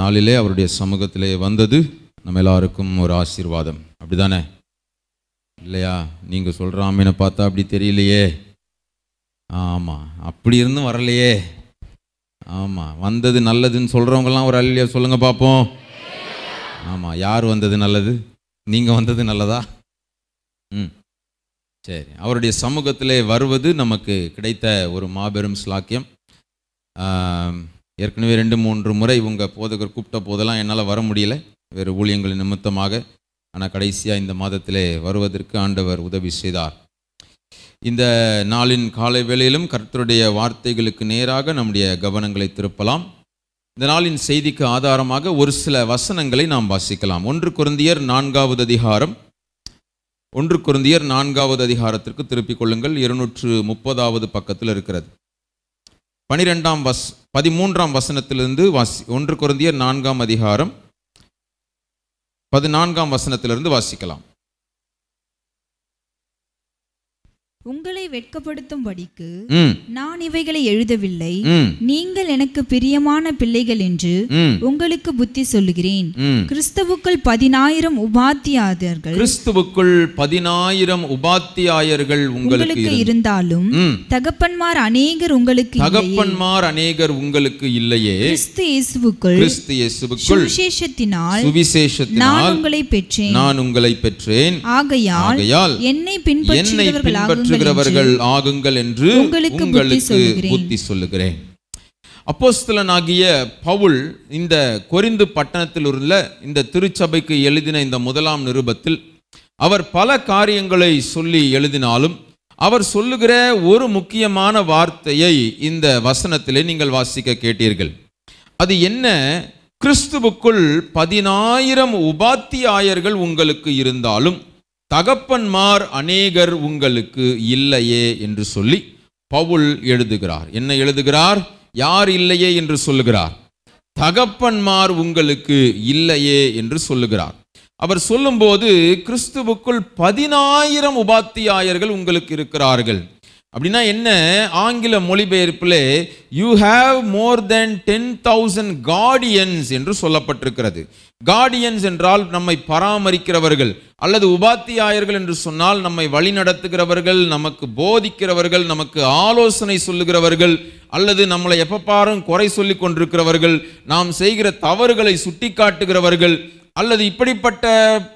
நாளிலே அவருடைய சமூகத்திலே வந்தது நம்ம எல்லாருக்கும் ஒரு ஆசீர்வாதம் அப்படிதானே இல்லையா நீங்கள் சொல்கிற பார்த்தா அப்படி தெரியலையே ஆமாம் அப்படி இருந்தும் வரலையே ஆமாம் வந்தது நல்லதுன்னு சொல்கிறவங்கலாம் ஒரு அல்லையா சொல்லுங்கள் பார்ப்போம் ஆமாம் யார் வந்தது நல்லது நீங்கள் வந்தது நல்லதா ம் சரி அவருடைய சமூகத்திலே வருவது நமக்கு கிடைத்த ஒரு மாபெரும் ஸ்லாக்கியம் ஏற்கனவே ரெண்டு மூன்று முறை உங்கள் போதகர் கூப்பிட்ட போதெல்லாம் என்னால் வர முடியல வேறு ஊழியங்கள் நிமித்தமாக ஆனால் கடைசியாக இந்த மாதத்திலே வருவதற்கு ஆண்டவர் உதவி செய்தார் இந்த நாளின் காலை வேளையிலும் கர்த்தருடைய வார்த்தைகளுக்கு நேராக நம்முடைய கவனங்களை திருப்பலாம் இந்த நாளின் செய்திக்கு ஆதாரமாக ஒரு சில வசனங்களை நாம் வாசிக்கலாம் ஒன்று குருந்தியர் நான்காவது அதிகாரம் ஒன்று குருந்தியர் நான்காவது அதிகாரத்திற்கு திருப்பிக் கொள்ளுங்கள் இருநூற்று முப்பதாவது பக்கத்தில் இருக்கிறது பனிரெண்டாம் வஸ் பதிமூன்றாம் வசனத்திலிருந்து வாசி ஒன்று குருந்திய நான்காம் அதிகாரம் பதினான்காம் வசனத்திலிருந்து வாசிக்கலாம் உங்களை வெட்கப்படுத்தும் படிக்கு நான் இவைகளை எழுதவில்லை நீங்கள் எனக்கு பிரியமான பிள்ளைகள் என்று உங்களுக்கு புத்தி சொல்லுகிறேன் கிறிஸ்துவுக்குள் பதினாயிரம் உபாத்தியாதர்கள் கிறிஸ்துவுக்குள் பதினாயிரம் உபாத்தியாயர்கள் உங்களுக்கு இருந்தாலும் தகப்பன்மார் அநேகர் உங்களுக்கு தகப்பன்மார் அநேகர் உங்களுக்கு இல்லையே கிறிஸ்து இயேசுவுக்குள் கிறிஸ்து இயேசுவுக்குள் சுவிசேஷத்தினால் சுவிசேஷத்தினால் நான் உங்களை பெற்றேன் நான் உங்களை பெற்றேன் ஆகையால் என்னை பின்பற்றுகிறவர்களாக அஞ்சுகிறவர்கள் ஆகுங்கள் என்று உங்களுக்கு புத்தி சொல்லுகிறேன் அப்போஸ்தலனாகிய பவுல் இந்த கொரிந்து பட்டணத்தில் உள்ள இந்த திருச்சபைக்கு எழுதின இந்த முதலாம் நிருபத்தில் அவர் பல காரியங்களை சொல்லி எழுதினாலும் அவர் சொல்லுகிற ஒரு முக்கியமான வார்த்தையை இந்த வசனத்திலே நீங்கள் வாசிக்க கேட்டீர்கள் அது என்ன கிறிஸ்துவுக்குள் பதினாயிரம் உபாத்தியாயர்கள் உங்களுக்கு இருந்தாலும் தகப்பன்மார் அநேகர் உங்களுக்கு இல்லையே என்று சொல்லி பவுல் எழுதுகிறார் என்ன எழுதுகிறார் யார் இல்லையே என்று சொல்லுகிறார் தகப்பன்மார் உங்களுக்கு இல்லையே என்று சொல்லுகிறார் அவர் சொல்லும்போது கிறிஸ்துவுக்குள் பதினாயிரம் உபாத்தியாயர்கள் உங்களுக்கு இருக்கிறார்கள் அப்படின்னா என்ன ஆங்கில மொழிபெயர்ப்பில் you have more then ten thousand guardians என்று சொல்லப்பட்டிருக்கிறது கார்டியன்ஸ் என்றால் நம்மை பராமரிக்கிறவர்கள் அல்லது உபாத்தியாயர்கள் என்று சொன்னால் நம்மை வழிநடத்துகிறவர்கள் நமக்கு போதிக்கிறவர்கள் நமக்கு ஆலோசனை சொல்லுகிறவர்கள் அல்லது நம்மளை எப்பப்பாரும் குறை சொல்லி கொண்டிருக்கிறவர்கள் நாம் செய்கிற தவறுகளை சுட்டி காட்டுகிறவர்கள் அல்லது இப்படிப்பட்ட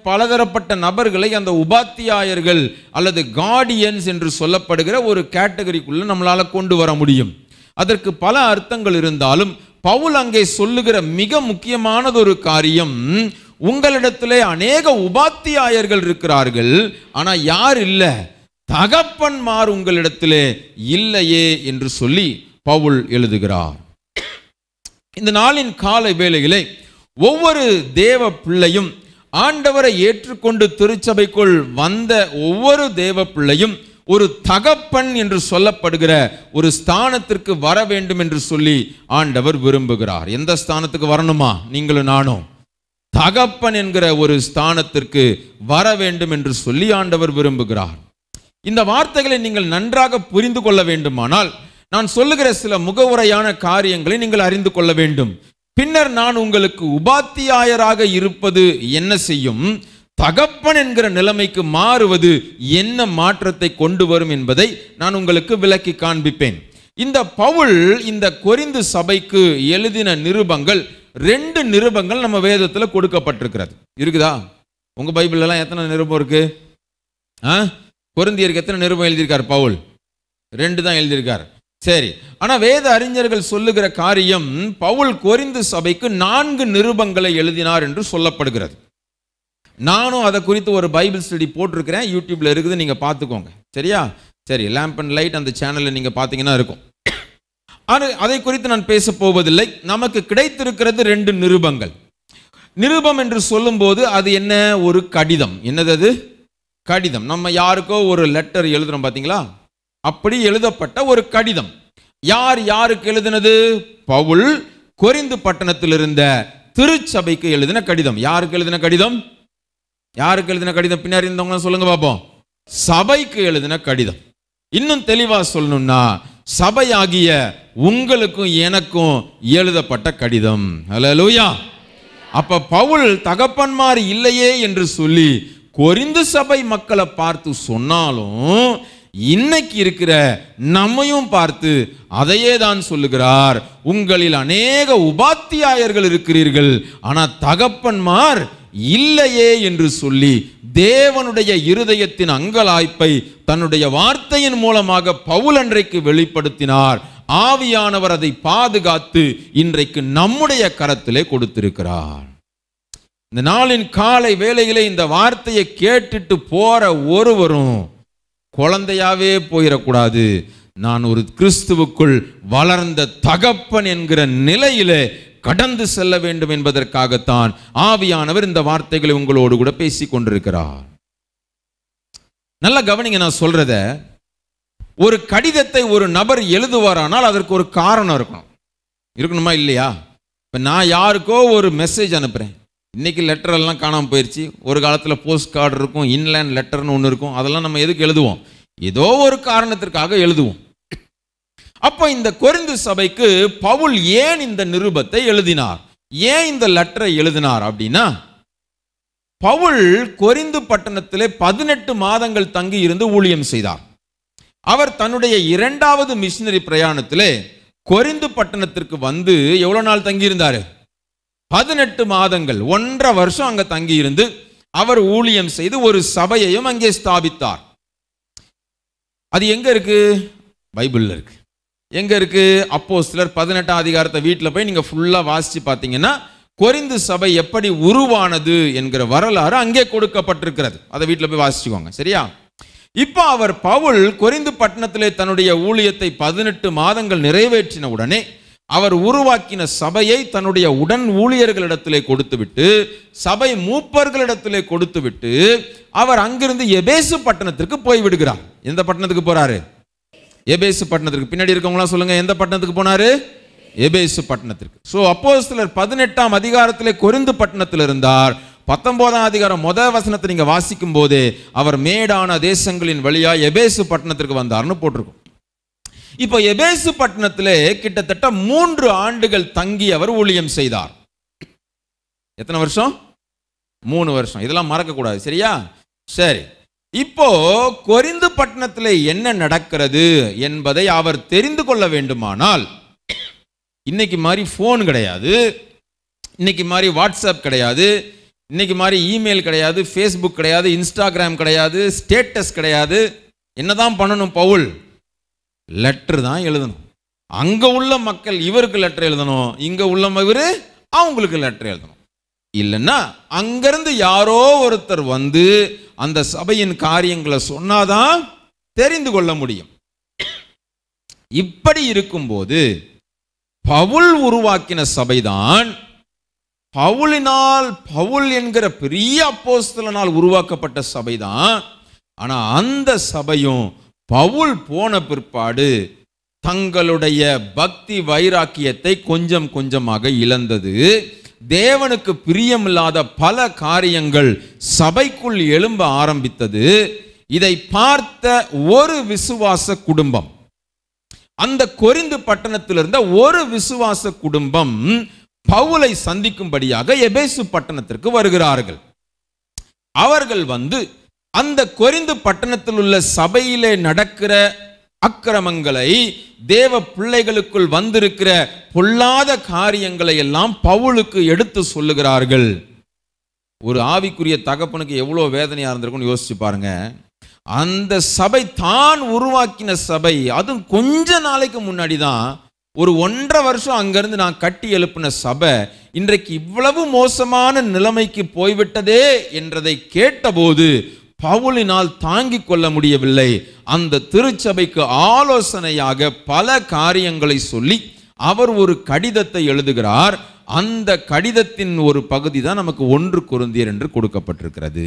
பலதரப்பட்ட நபர்களை அந்த உபாத்தியாயர்கள் அல்லது கார்டியன்ஸ் என்று சொல்லப்படுகிற ஒரு கேட்டகரிக்குள்ளே நம்மளால் கொண்டு வர முடியும் அதற்கு பல அர்த்தங்கள் இருந்தாலும் பவுல் அங்கே சொல்லுகிற மிக முக்கியமானது ஒரு காரியம் உங்களிடத்திலே அநேக உபாத்தியாயர்கள் இருக்கிறார்கள் ஆனால் யார் இல்லை தகப்பன்மார் உங்களிடத்திலே இல்லையே என்று சொல்லி பவுல் எழுதுகிறார் இந்த நாளின் காலை வேலைகளை ஒவ்வொரு தேவ பிள்ளையும் ஆண்டவரை ஏற்றுக்கொண்டு திருச்சபைக்குள் வந்த ஒவ்வொரு தேவ பிள்ளையும் ஒரு தகப்பன் என்று சொல்லப்படுகிற ஒரு ஸ்தானத்திற்கு வர வேண்டும் என்று சொல்லி ஆண்டவர் விரும்புகிறார் எந்த ஸ்தானத்துக்கு வரணுமா நீங்களும் நானும் தகப்பன் என்கிற ஒரு ஸ்தானத்திற்கு வர வேண்டும் என்று சொல்லி ஆண்டவர் விரும்புகிறார் இந்த வார்த்தைகளை நீங்கள் நன்றாக புரிந்து கொள்ள வேண்டுமானால் நான் சொல்லுகிற சில முகவுரையான காரியங்களை நீங்கள் அறிந்து கொள்ள வேண்டும் பின்னர் நான் உங்களுக்கு உபாத்தியாயராக இருப்பது என்ன செய்யும் தகப்பன் என்கிற நிலைமைக்கு மாறுவது என்ன மாற்றத்தை கொண்டு வரும் என்பதை நான் உங்களுக்கு விளக்கி காண்பிப்பேன் இந்த பவுல் இந்த கொரிந்து சபைக்கு எழுதின நிருபங்கள் ரெண்டு நிருபங்கள் நம்ம வேதத்தில் கொடுக்கப்பட்டிருக்கிறது இருக்குதா உங்கள் பைபிளெல்லாம் எத்தனை நிருபம் இருக்கு ஆ பொருந்தியருக்கு எத்தனை நிருபம் எழுதியிருக்கார் பவுல் ரெண்டு தான் எழுதியிருக்கார் சரி ஆனால் வேத அறிஞர்கள் சொல்லுகிற காரியம் பவுல் கொரிந்து சபைக்கு நான்கு நிருபங்களை எழுதினார் என்று சொல்லப்படுகிறது நானும் அதை குறித்து ஒரு பைபிள் ஸ்டடி போட்டிருக்கிறேன் யூடியூப்பில் இருக்குது நீங்கள் பார்த்துக்கோங்க சரியா சரி லேம்ப் அண்ட் லைட் அந்த சேனலில் நீங்கள் பார்த்தீங்கன்னா இருக்கும் அதை குறித்து நான் பேச போவதில்லை நமக்கு கிடைத்திருக்கிறது ரெண்டு நிருபங்கள் நிருபம் என்று சொல்லும்போது அது என்ன ஒரு கடிதம் என்னது அது கடிதம் நம்ம யாருக்கோ ஒரு லெட்டர் எழுதுறோம் பார்த்தீங்களா அப்படி எழுதப்பட்ட ஒரு கடிதம் யார் யாருக்கு எழுதினது பவுல் கொரிந்து பட்டணத்தில் இருந்த திருச்சபைக்கு எழுதின கடிதம் யாருக்கு எழுதின கடிதம் யாருக்கு எழுதின கடிதம் பின்னாடி இருந்தவங்க சொல்லுங்க பார்ப்போம் சபைக்கு எழுதின கடிதம் இன்னும் தெளிவா சொல்லணும்னா சபையாகிய உங்களுக்கும் எனக்கும் எழுதப்பட்ட கடிதம் லூயா அப்ப பவுல் தகப்பன்மார் இல்லையே என்று சொல்லி கொரிந்து சபை மக்களை பார்த்து சொன்னாலும் இன்னைக்கு இருக்கிற நம்மையும் பார்த்து அதையே தான் சொல்லுகிறார் உங்களில் அநேக உபாத்தியாயர்கள் இருக்கிறீர்கள் ஆனால் தகப்பன்மார் இல்லையே என்று சொல்லி தேவனுடைய இருதயத்தின் அங்கலாய்ப்பை தன்னுடைய வார்த்தையின் மூலமாக பவுல் அன்றைக்கு வெளிப்படுத்தினார் ஆவியானவர் அதை பாதுகாத்து இன்றைக்கு நம்முடைய கரத்திலே கொடுத்திருக்கிறார் இந்த நாளின் காலை வேலையிலே இந்த வார்த்தையை கேட்டுட்டு போற ஒருவரும் குழந்தையாவே போயிடக்கூடாது நான் ஒரு கிறிஸ்துவுக்குள் வளர்ந்த தகப்பன் என்கிற நிலையில கடந்து செல்ல வேண்டும் என்பதற்காகத்தான் ஆவியானவர் இந்த வார்த்தைகளை உங்களோடு கூட பேசி கொண்டிருக்கிறார் நல்ல கவனிங்க நான் சொல்றத ஒரு கடிதத்தை ஒரு நபர் எழுதுவாரானால் அதற்கு ஒரு காரணம் இருக்கணும் இருக்கணுமா இல்லையா இப்போ நான் யாருக்கோ ஒரு மெசேஜ் அனுப்புகிறேன் இன்றைக்கி லெட்டரெல்லாம் காணாமல் போயிடுச்சு ஒரு காலத்தில் போஸ்ட் கார்டு இருக்கும் இன்லேண்ட் லெட்டர்னு ஒன்று இருக்கும் அதெல்லாம் நம்ம எதுக்கு எழுதுவோம் ஏதோ ஒரு காரணத்திற்காக எழுதுவோம் அப்போ இந்த கொரிந்து சபைக்கு பவுல் ஏன் இந்த நிருபத்தை எழுதினார் ஏன் இந்த லெட்டரை எழுதினார் அப்படின்னா பவுல் கொரிந்து பட்டணத்திலே பதினெட்டு மாதங்கள் தங்கி இருந்து ஊழியம் செய்தார் அவர் தன்னுடைய இரண்டாவது மிஷினரி பிரயாணத்திலே கொரிந்து பட்டணத்திற்கு வந்து எவ்வளோ நாள் தங்கியிருந்தார் பதினெட்டு மாதங்கள் ஒன்றரை வருஷம் அங்க தங்கியிருந்து அவர் ஊழியம் செய்து ஒரு சபையையும் அங்கே ஸ்தாபித்தார் அது எங்க இருக்கு பைபிளில் இருக்கு எங்க இருக்கு அப்போ சிலர் பதினெட்டாம் அதிகாரத்தை வீட்டில் போய் நீங்க ஃபுல்லா வாசிச்சு பார்த்தீங்கன்னா கொரிந்து சபை எப்படி உருவானது என்கிற வரலாறு அங்கே கொடுக்கப்பட்டிருக்கிறது அதை வீட்டில் போய் வாசிச்சுக்கோங்க சரியா இப்போ அவர் பவுல் கொரிந்து பட்டணத்திலே தன்னுடைய ஊழியத்தை பதினெட்டு மாதங்கள் நிறைவேற்றின உடனே அவர் உருவாக்கின சபையை தன்னுடைய உடன் ஊழியர்களிடத்திலே கொடுத்துவிட்டு சபை மூப்பர்களிடத்திலே கொடுத்துவிட்டு அவர் அங்கிருந்து எபேசு பட்டணத்திற்கு போய்விடுகிறார் எந்த பட்டணத்துக்கு போறாரு எபேசு பட்டணத்திற்கு பின்னாடி இருக்கவங்களாம் சொல்லுங்க எந்த பட்டணத்துக்கு போனாரு எபேசு பட்டணத்திற்கு ஸோ அப்போ சிலர் பதினெட்டாம் அதிகாரத்திலே கொருந்து பட்டணத்தில் இருந்தார் பத்தொன்பதாம் அதிகாரம் முத வசனத்தை நீங்கள் வாசிக்கும் போதே அவர் மேடான தேசங்களின் வழியாக எபேசு பட்டணத்திற்கு வந்தார்னு போட்டிருக்கும் இப்போ எபேசு பட்டணத்திலே கிட்டத்தட்ட மூன்று ஆண்டுகள் தங்கி அவர் ஊழியம் செய்தார் எத்தனை வருஷம் மூணு வருஷம் இதெல்லாம் மறக்கக்கூடாது சரியா சரி இப்போ கொரிந்து பட்டணத்தில் என்ன நடக்கிறது என்பதை அவர் தெரிந்து கொள்ள வேண்டுமானால் இன்னைக்கு மாதிரி ஃபோன் கிடையாது இன்னைக்கு மாதிரி வாட்ஸ்அப் கிடையாது இன்னைக்கு மாதிரி இமெயில் கிடையாது ஃபேஸ்புக் கிடையாது இன்ஸ்டாகிராம் கிடையாது ஸ்டேட்டஸ் கிடையாது என்னதான் பண்ணணும் பவுல் லெட்டர் தான் எழுதணும் அங்கே உள்ள மக்கள் இவருக்கு லெட்டர் எழுதணும் இங்கே உள்ள இவர் அவங்களுக்கு லெட்டர் எழுதணும் இல்லைன்னா அங்கேருந்து யாரோ ஒருத்தர் வந்து அந்த சபையின் காரியங்களை சொன்னாதான் தெரிந்து கொள்ள முடியும் இப்படி இருக்கும்போது பவுல் உருவாக்கின சபைதான் பவுலினால் பவுல் என்கிற பெரிய அப்போஸ்தலனால் உருவாக்கப்பட்ட சபைதான் ஆனால் அந்த சபையும் பவுல் போன பிற்பாடு தங்களுடைய பக்தி வைராக்கியத்தை கொஞ்சம் கொஞ்சமாக இழந்தது தேவனுக்கு பிரியமில்லாத பல காரியங்கள் சபைக்குள் எழும்ப ஆரம்பித்தது இதை பார்த்த ஒரு விசுவாச குடும்பம் அந்த கொரிந்து பட்டணத்தில் இருந்த ஒரு விசுவாச குடும்பம் பவுலை சந்திக்கும்படியாக எபேசு பட்டணத்திற்கு வருகிறார்கள் அவர்கள் வந்து அந்த கொரிந்து பட்டணத்தில் உள்ள சபையிலே நடக்கிற அக்கிரமங்களை தேவ பிள்ளைகளுக்குள் வந்திருக்கிற பொல்லாத காரியங்களை எல்லாம் பவுலுக்கு எடுத்து சொல்லுகிறார்கள் ஒரு ஆவிக்குரிய தகப்பனுக்கு எவ்வளோ வேதனையாக இருந்திருக்கும்னு யோசிச்சு பாருங்க அந்த சபை தான் உருவாக்கின சபை அதுவும் கொஞ்ச நாளைக்கு முன்னாடி தான் ஒரு ஒன்றரை வருஷம் அங்கேருந்து நான் கட்டி எழுப்பின சபை இன்றைக்கு இவ்வளவு மோசமான நிலைமைக்கு போய்விட்டதே என்றதை கேட்டபோது பவுலினால் தாங்கிக் கொள்ள முடியவில்லை அந்த திருச்சபைக்கு ஆலோசனையாக பல காரியங்களை சொல்லி அவர் ஒரு கடிதத்தை எழுதுகிறார் அந்த கடிதத்தின் ஒரு பகுதி தான் நமக்கு ஒன்று குருந்தியர் என்று கொடுக்கப்பட்டிருக்கிறது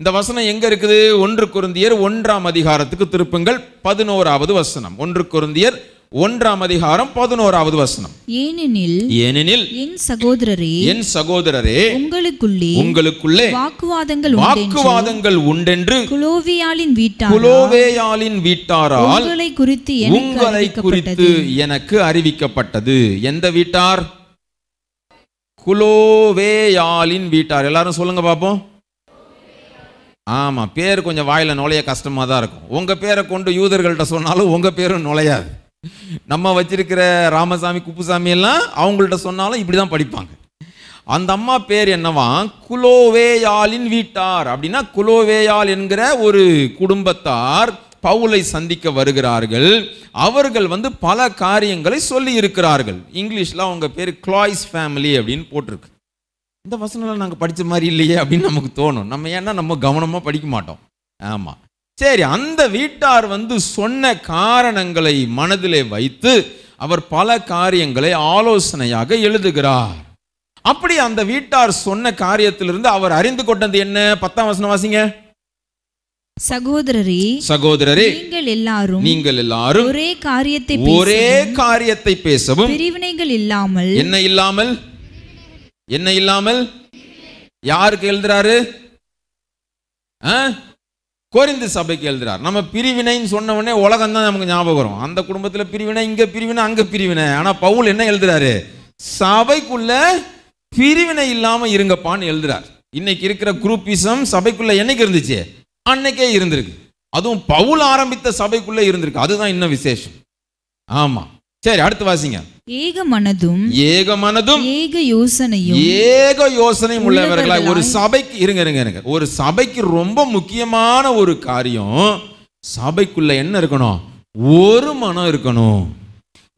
இந்த வசனம் எங்க இருக்குது ஒன்று குருந்தியர் ஒன்றாம் அதிகாரத்துக்கு திருப்புங்கள் பதினோராவது வசனம் ஒன்று குருந்தியர் ஒன்றாம் அதிகாரம் பதினோராவது வசனம் ஏனெனில் ஏனெனில் என் சகோதரரே என் சகோதரரே உங்களுக்குள்ளே உங்களுக்குள்ளே வாக்குவாதங்கள் வாக்குவாதங்கள் உண்டென்று குலோவியாலின் வீட்டார் குலோவேயாலின் வீட்டாரால் உங்களை குறித்து உங்களை குறித்து எனக்கு அறிவிக்கப்பட்டது எந்த வீட்டார் குலோவேயாலின் வீட்டார் எல்லாரும் சொல்லுங்க பார்ப்போம் ஆமா பேர் கொஞ்சம் வாயில நுழைய கஷ்டமா தான் இருக்கும் உங்க பேரை கொண்டு யூதர்கள்ட்ட சொன்னாலும் உங்க பேரும் நுழையாது நம்ம வச்சிருக்கிற ராமசாமி குப்புசாமி எல்லாம் அவங்கள்ட்ட சொன்னாலும் இப்படி தான் படிப்பாங்க அந்த அம்மா பேர் என்னவா குலோவேயாலின் வீட்டார் அப்படின்னா குலோவேயால் என்கிற ஒரு குடும்பத்தார் பவுலை சந்திக்க வருகிறார்கள் அவர்கள் வந்து பல காரியங்களை சொல்லி இருக்கிறார்கள் இங்கிலீஷில் அவங்க பேர் கிளாய்ஸ் ஃபேமிலி அப்படின்னு போட்டிருக்கு இந்த வசனம் நாங்கள் படித்த மாதிரி இல்லையே அப்படின்னு நமக்கு தோணும் நம்ம ஏன்னா நம்ம கவனமாக படிக்க மாட்டோம் ஆமாம் சரி அந்த வீட்டார் வந்து சொன்ன காரணங்களை மனதிலே வைத்து அவர் பல காரியங்களை ஆலோசனையாக எழுதுகிறார் அப்படி அந்த வீட்டார் சொன்ன காரியத்திலிருந்து அவர் அறிந்து கொண்டது என்ன பத்தாம் வசனம் வாசிங்க சகோதரரே சகோதரரே நீங்கள் எல்லாரும் நீங்கள் எல்லாரும் ஒரே காரியத்தை ஒரே காரியத்தை பேசவும் பிரிவினைகள் இல்லாமல் என்ன இல்லாமல் என்ன இல்லாமல் யாருக்கு எழுதுறாரு கோரிந்து சபைக்கு எழுதுறார் நம்ம பிரிவினைன்னு சொன்னவொடனே உலகம் தான் நமக்கு ஞாபகம் வரும் அந்த குடும்பத்தில் பிரிவினை இங்கே பிரிவினை அங்கே பிரிவினை ஆனால் பவுல் என்ன எழுதுறாரு சபைக்குள்ள பிரிவினை இல்லாமல் இருங்கப்பான்னு எழுதுறார் இன்னைக்கு இருக்கிற குரூப்பிசம் சபைக்குள்ள என்னைக்கு இருந்துச்சு அன்னைக்கே இருந்திருக்கு அதுவும் பவுல் ஆரம்பித்த சபைக்குள்ளே இருந்திருக்கு அதுதான் இன்னும் விசேஷம் ஆமாம் சரி அடுத்து வாசிங்க ஏக மனதும் ஏக மனதும் ஏக யோசனையும் ஏக யோசனையும் உள்ளவர்களா ஒரு சபைக்கு இருங்க இருங்க இருங்க ஒரு சபைக்கு ரொம்ப முக்கியமான ஒரு காரியம் சபைக்குள்ள என்ன இருக்கணும் ஒரு மனம் இருக்கணும்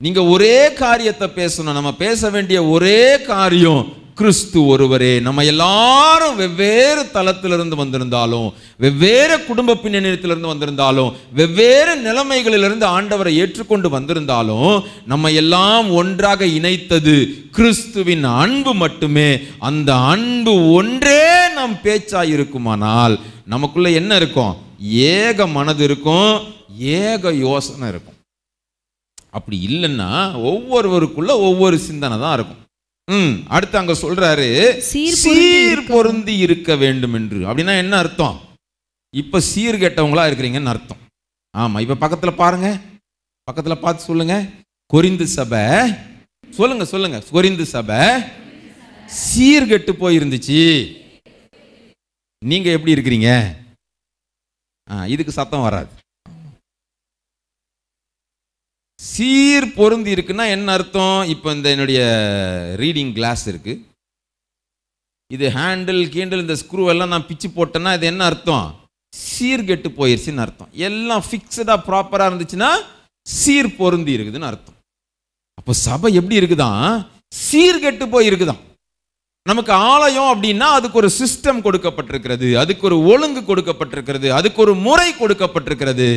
நீங்க ஒரே காரியத்தை பேசணும் நம்ம பேச வேண்டிய ஒரே காரியம் கிறிஸ்து ஒருவரே நம்ம எல்லாரும் வெவ்வேறு தளத்திலிருந்து வந்திருந்தாலும் வெவ்வேறு குடும்ப பின்னணியத்திலிருந்து வந்திருந்தாலும் வெவ்வேறு நிலைமைகளிலிருந்து ஆண்டவரை ஏற்றுக்கொண்டு வந்திருந்தாலும் நம்ம எல்லாம் ஒன்றாக இணைத்தது கிறிஸ்துவின் அன்பு மட்டுமே அந்த அன்பு ஒன்றே நம் பேச்சாய் இருக்குமானால் நமக்குள்ள என்ன இருக்கும் ஏக மனது இருக்கும் ஏக யோசனை இருக்கும் அப்படி இல்லைன்னா ஒவ்வொருவருக்குள்ள ஒவ்வொரு சிந்தனை தான் இருக்கும் ம் அடுத்து அங்க சொல்றாரு சீர் பொருந்தி இருக்க வேண்டும் என்று அப்படின்னா என்ன அர்த்தம் இப்ப சீர் கெட்டவங்களா இருக்கிறீங்கன்னு அர்த்தம் ஆமா இப்ப பக்கத்துல பாருங்க பக்கத்துல பார்த்து சொல்லுங்க கொரிந்து சபை சொல்லுங்க சொல்லுங்க கொரிந்து சபை கெட்டு போயிருந்துச்சு நீங்க எப்படி இருக்கிறீங்க இதுக்கு சத்தம் வராது சீர் பொருந்தி இருக்குன்னா என்ன அர்த்தம் இப்போ இந்த என்னுடைய ரீடிங் கிளாஸ் இருக்குது இது ஹேண்டில் கீண்டில் இந்த ஸ்க்ரூ எல்லாம் நான் பிச்சு போட்டேன்னா இது என்ன அர்த்தம் சீர்கெட்டு போயிருச்சுன்னு அர்த்தம் எல்லாம் ஃபிக்ஸடாக ப்ராப்பராக இருந்துச்சுன்னா சீர் பொருந்தி இருக்குதுன்னு அர்த்தம் அப்போ சபை எப்படி இருக்குதான் சீர்கெட்டு போய் இருக்குதான் நமக்கு ஆலயம் அப்படின்னா அதுக்கு ஒரு சிஸ்டம் கொடுக்கப்பட்டிருக்கிறது அதுக்கு ஒரு ஒழுங்கு கொடுக்கப்பட்டிருக்கிறது அதுக்கு ஒரு முறை கொடுக்கப்பட்டிருக்கிறது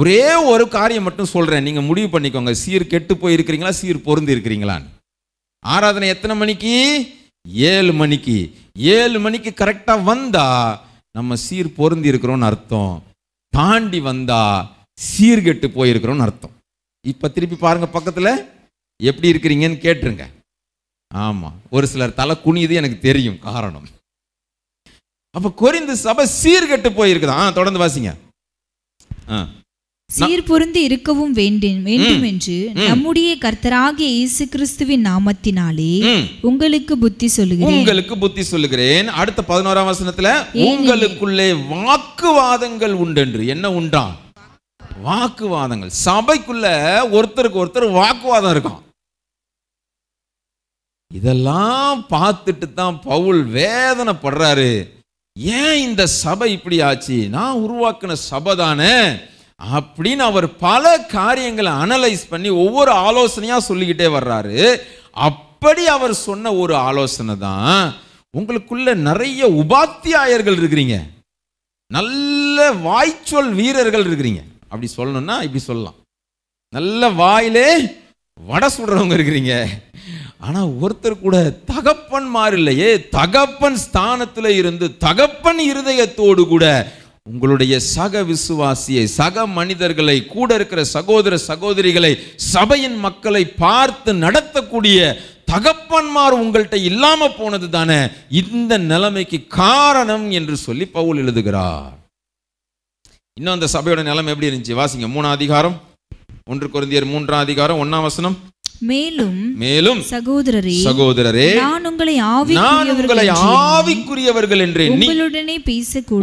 ஒரே ஒரு காரியம் மட்டும் சொல்கிறேன் நீங்கள் முடிவு பண்ணிக்கோங்க சீர் கெட்டு போயிருக்கிறீங்களா சீர் பொருந்தி இருக்கிறீங்களான்னு ஆராதனை எத்தனை மணிக்கு ஏழு மணிக்கு ஏழு மணிக்கு கரெக்டாக வந்தா நம்ம சீர் பொருந்தி இருக்கிறோம்னு அர்த்தம் தாண்டி வந்தா சீர்கெட்டு போயிருக்கிறோம்னு அர்த்தம் இப்போ திருப்பி பாருங்கள் பக்கத்தில் எப்படி இருக்கிறீங்கன்னு கேட்டுருங்க ஆமாம் ஒரு சிலர் தலை குனியுது எனக்கு தெரியும் காரணம் அப்போ குறைந்து சபை சீர்கெட்டு ஆ தொடர்ந்து வாசிங்க ஆ சீர்பொருந்தி இருக்கவும் வேண்டும் வேண்டும் என்று நம்முடைய கர்த்தராகிய இயேசு கிறிஸ்துவின் நாமத்தினாலே உங்களுக்கு புத்தி சொல்லுகிறேன் உங்களுக்கு புத்தி சொல்லுகிறேன் அடுத்த பதினோராம் வசனத்துல உங்களுக்குள்ளே வாக்குவாதங்கள் உண்டென்று என்ன உண்டா வாக்குவாதங்கள் சபைக்குள்ள ஒருத்தருக்கு ஒருத்தர் வாக்குவாதம் இருக்கும் இதெல்லாம் பார்த்துட்டு தான் பவுல் வேதனைப்படுறாரு ஏன் இந்த சபை இப்படி ஆச்சு நான் உருவாக்குன சபை தானே அப்படின்னு அவர் பல காரியங்களை அனலைஸ் பண்ணி ஒவ்வொரு ஆலோசனையாக சொல்லிக்கிட்டே வர்றாரு அப்படி அவர் சொன்ன ஒரு ஆலோசனை தான் உங்களுக்குள்ள நிறைய உபாத்தியாயர்கள் இருக்கிறீங்க நல்ல வாய்ச்சொல் வீரர்கள் இருக்கிறீங்க அப்படி சொல்லணும்னா இப்படி சொல்லலாம் நல்ல வாயிலே வடை சுடுறவங்க இருக்கிறீங்க ஆனால் ஒருத்தர் கூட தகப்பன் மாறில்லையே தகப்பன் ஸ்தானத்தில் இருந்து தகப்பன் இருதயத்தோடு கூட உங்களுடைய சக விசுவாசியை சக மனிதர்களை கூட இருக்கிற சகோதர சகோதரிகளை சபையின் மக்களை பார்த்து நடத்தக்கூடிய தகப்பன்மார் உங்கள்கிட்ட இல்லாம போனது தானே இந்த நிலைமைக்கு காரணம் என்று சொல்லி பவுல் எழுதுகிறார் இன்னும் அந்த சபையோட நிலைமை எப்படி இருந்துச்சு வாசிங்க மூணாம் அதிகாரம் ஒன்று குருந்தியர் மூன்றாம் அதிகாரம் ஒன்னாம் வசனம் மேலும் மேலும் சகோதரரே சகோதரரே நான் உங்களை நான் உங்களை ஆவிக்குரியவர்கள் என்று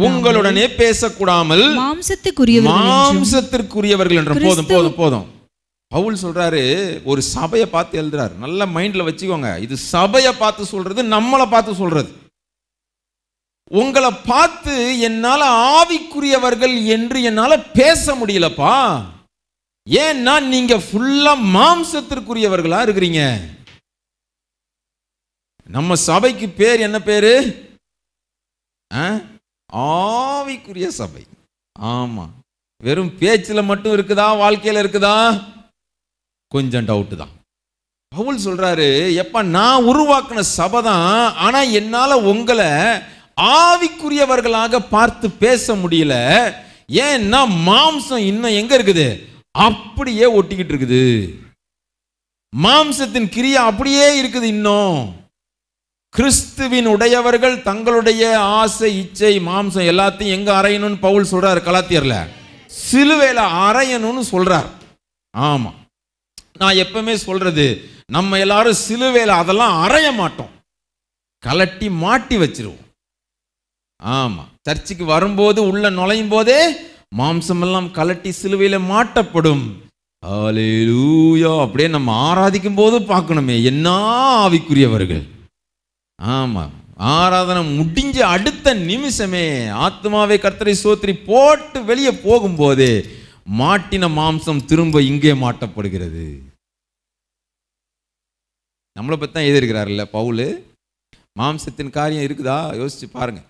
உங்களுடனே பேசக்கூடாமல் மாம்சத்திற்குரியவர்கள் என்று போதும் போதும் போதும் பவுல் சொல்றாரு ஒரு சபையை பார்த்து எழுதுறாரு நல்ல மைண்ட்ல வச்சுக்கோங்க இது சபையை பார்த்து சொல்றது நம்மளை பார்த்து சொல்றது உங்களை பார்த்து என்னால ஆவிக்குரியவர்கள் என்று என்னால பேச முடியலப்பா ஏன்னா நீங்க ஃபுல்லா மாம்சத்திற்குரியவர்களா இருக்கிறீங்க நம்ம சபைக்கு பேர் என்ன பேரு ஆவிக்குரிய சபை ஆமா வெறும் பேச்சில் மட்டும் இருக்குதா வாழ்க்கையில் இருக்குதா கொஞ்சம் டவுட்டு தான் பவுல் சொல்றாரு எப்ப நான் உருவாக்கின சபை தான் ஆனா என்னால உங்களை ஆவிக்குரியவர்களாக பார்த்து பேச முடியல ஏன்னா மாம்சம் இன்னும் எங்க இருக்குது அப்படியே ஒட்டிக்கிட்டு இருக்குது மாம்சத்தின் கிரியா அப்படியே இருக்குது இன்னும் கிறிஸ்துவின் உடையவர்கள் தங்களுடைய ஆசை இச்சை மாம்சம் எல்லாத்தையும் எங்க அறையணும்னு பவுல் சொல்றாரு கலாத்தியர்ல சிலுவையில அறையணும்னு சொல்றார் ஆமா நான் எப்பவுமே சொல்றது நம்ம எல்லாரும் சிலுவையில அதெல்லாம் அறைய மாட்டோம் கலட்டி மாட்டி வச்சிருவோம் ஆமா சர்ச்சுக்கு வரும்போது உள்ள நுழையும் போதே மாம்சமெல்லாம் கலட்டி சிலுவையில் மாட்டப்படும் அப்படியே நம்ம ஆராதிக்கும் போது பார்க்கணுமே என்ன ஆவிக்குரியவர்கள் ஆமாம் ஆராதனை முடிஞ்ச அடுத்த நிமிஷமே ஆத்மாவை கர்த்தரை சோத்திரி போட்டு வெளியே போகும்போதே மாட்டின மாம்சம் திரும்ப இங்கே மாட்டப்படுகிறது நம்மளை பற்றி தான் எழுதியிருக்கிறாருல்ல பவுல் மாம்சத்தின் காரியம் இருக்குதா யோசித்து பாருங்கள்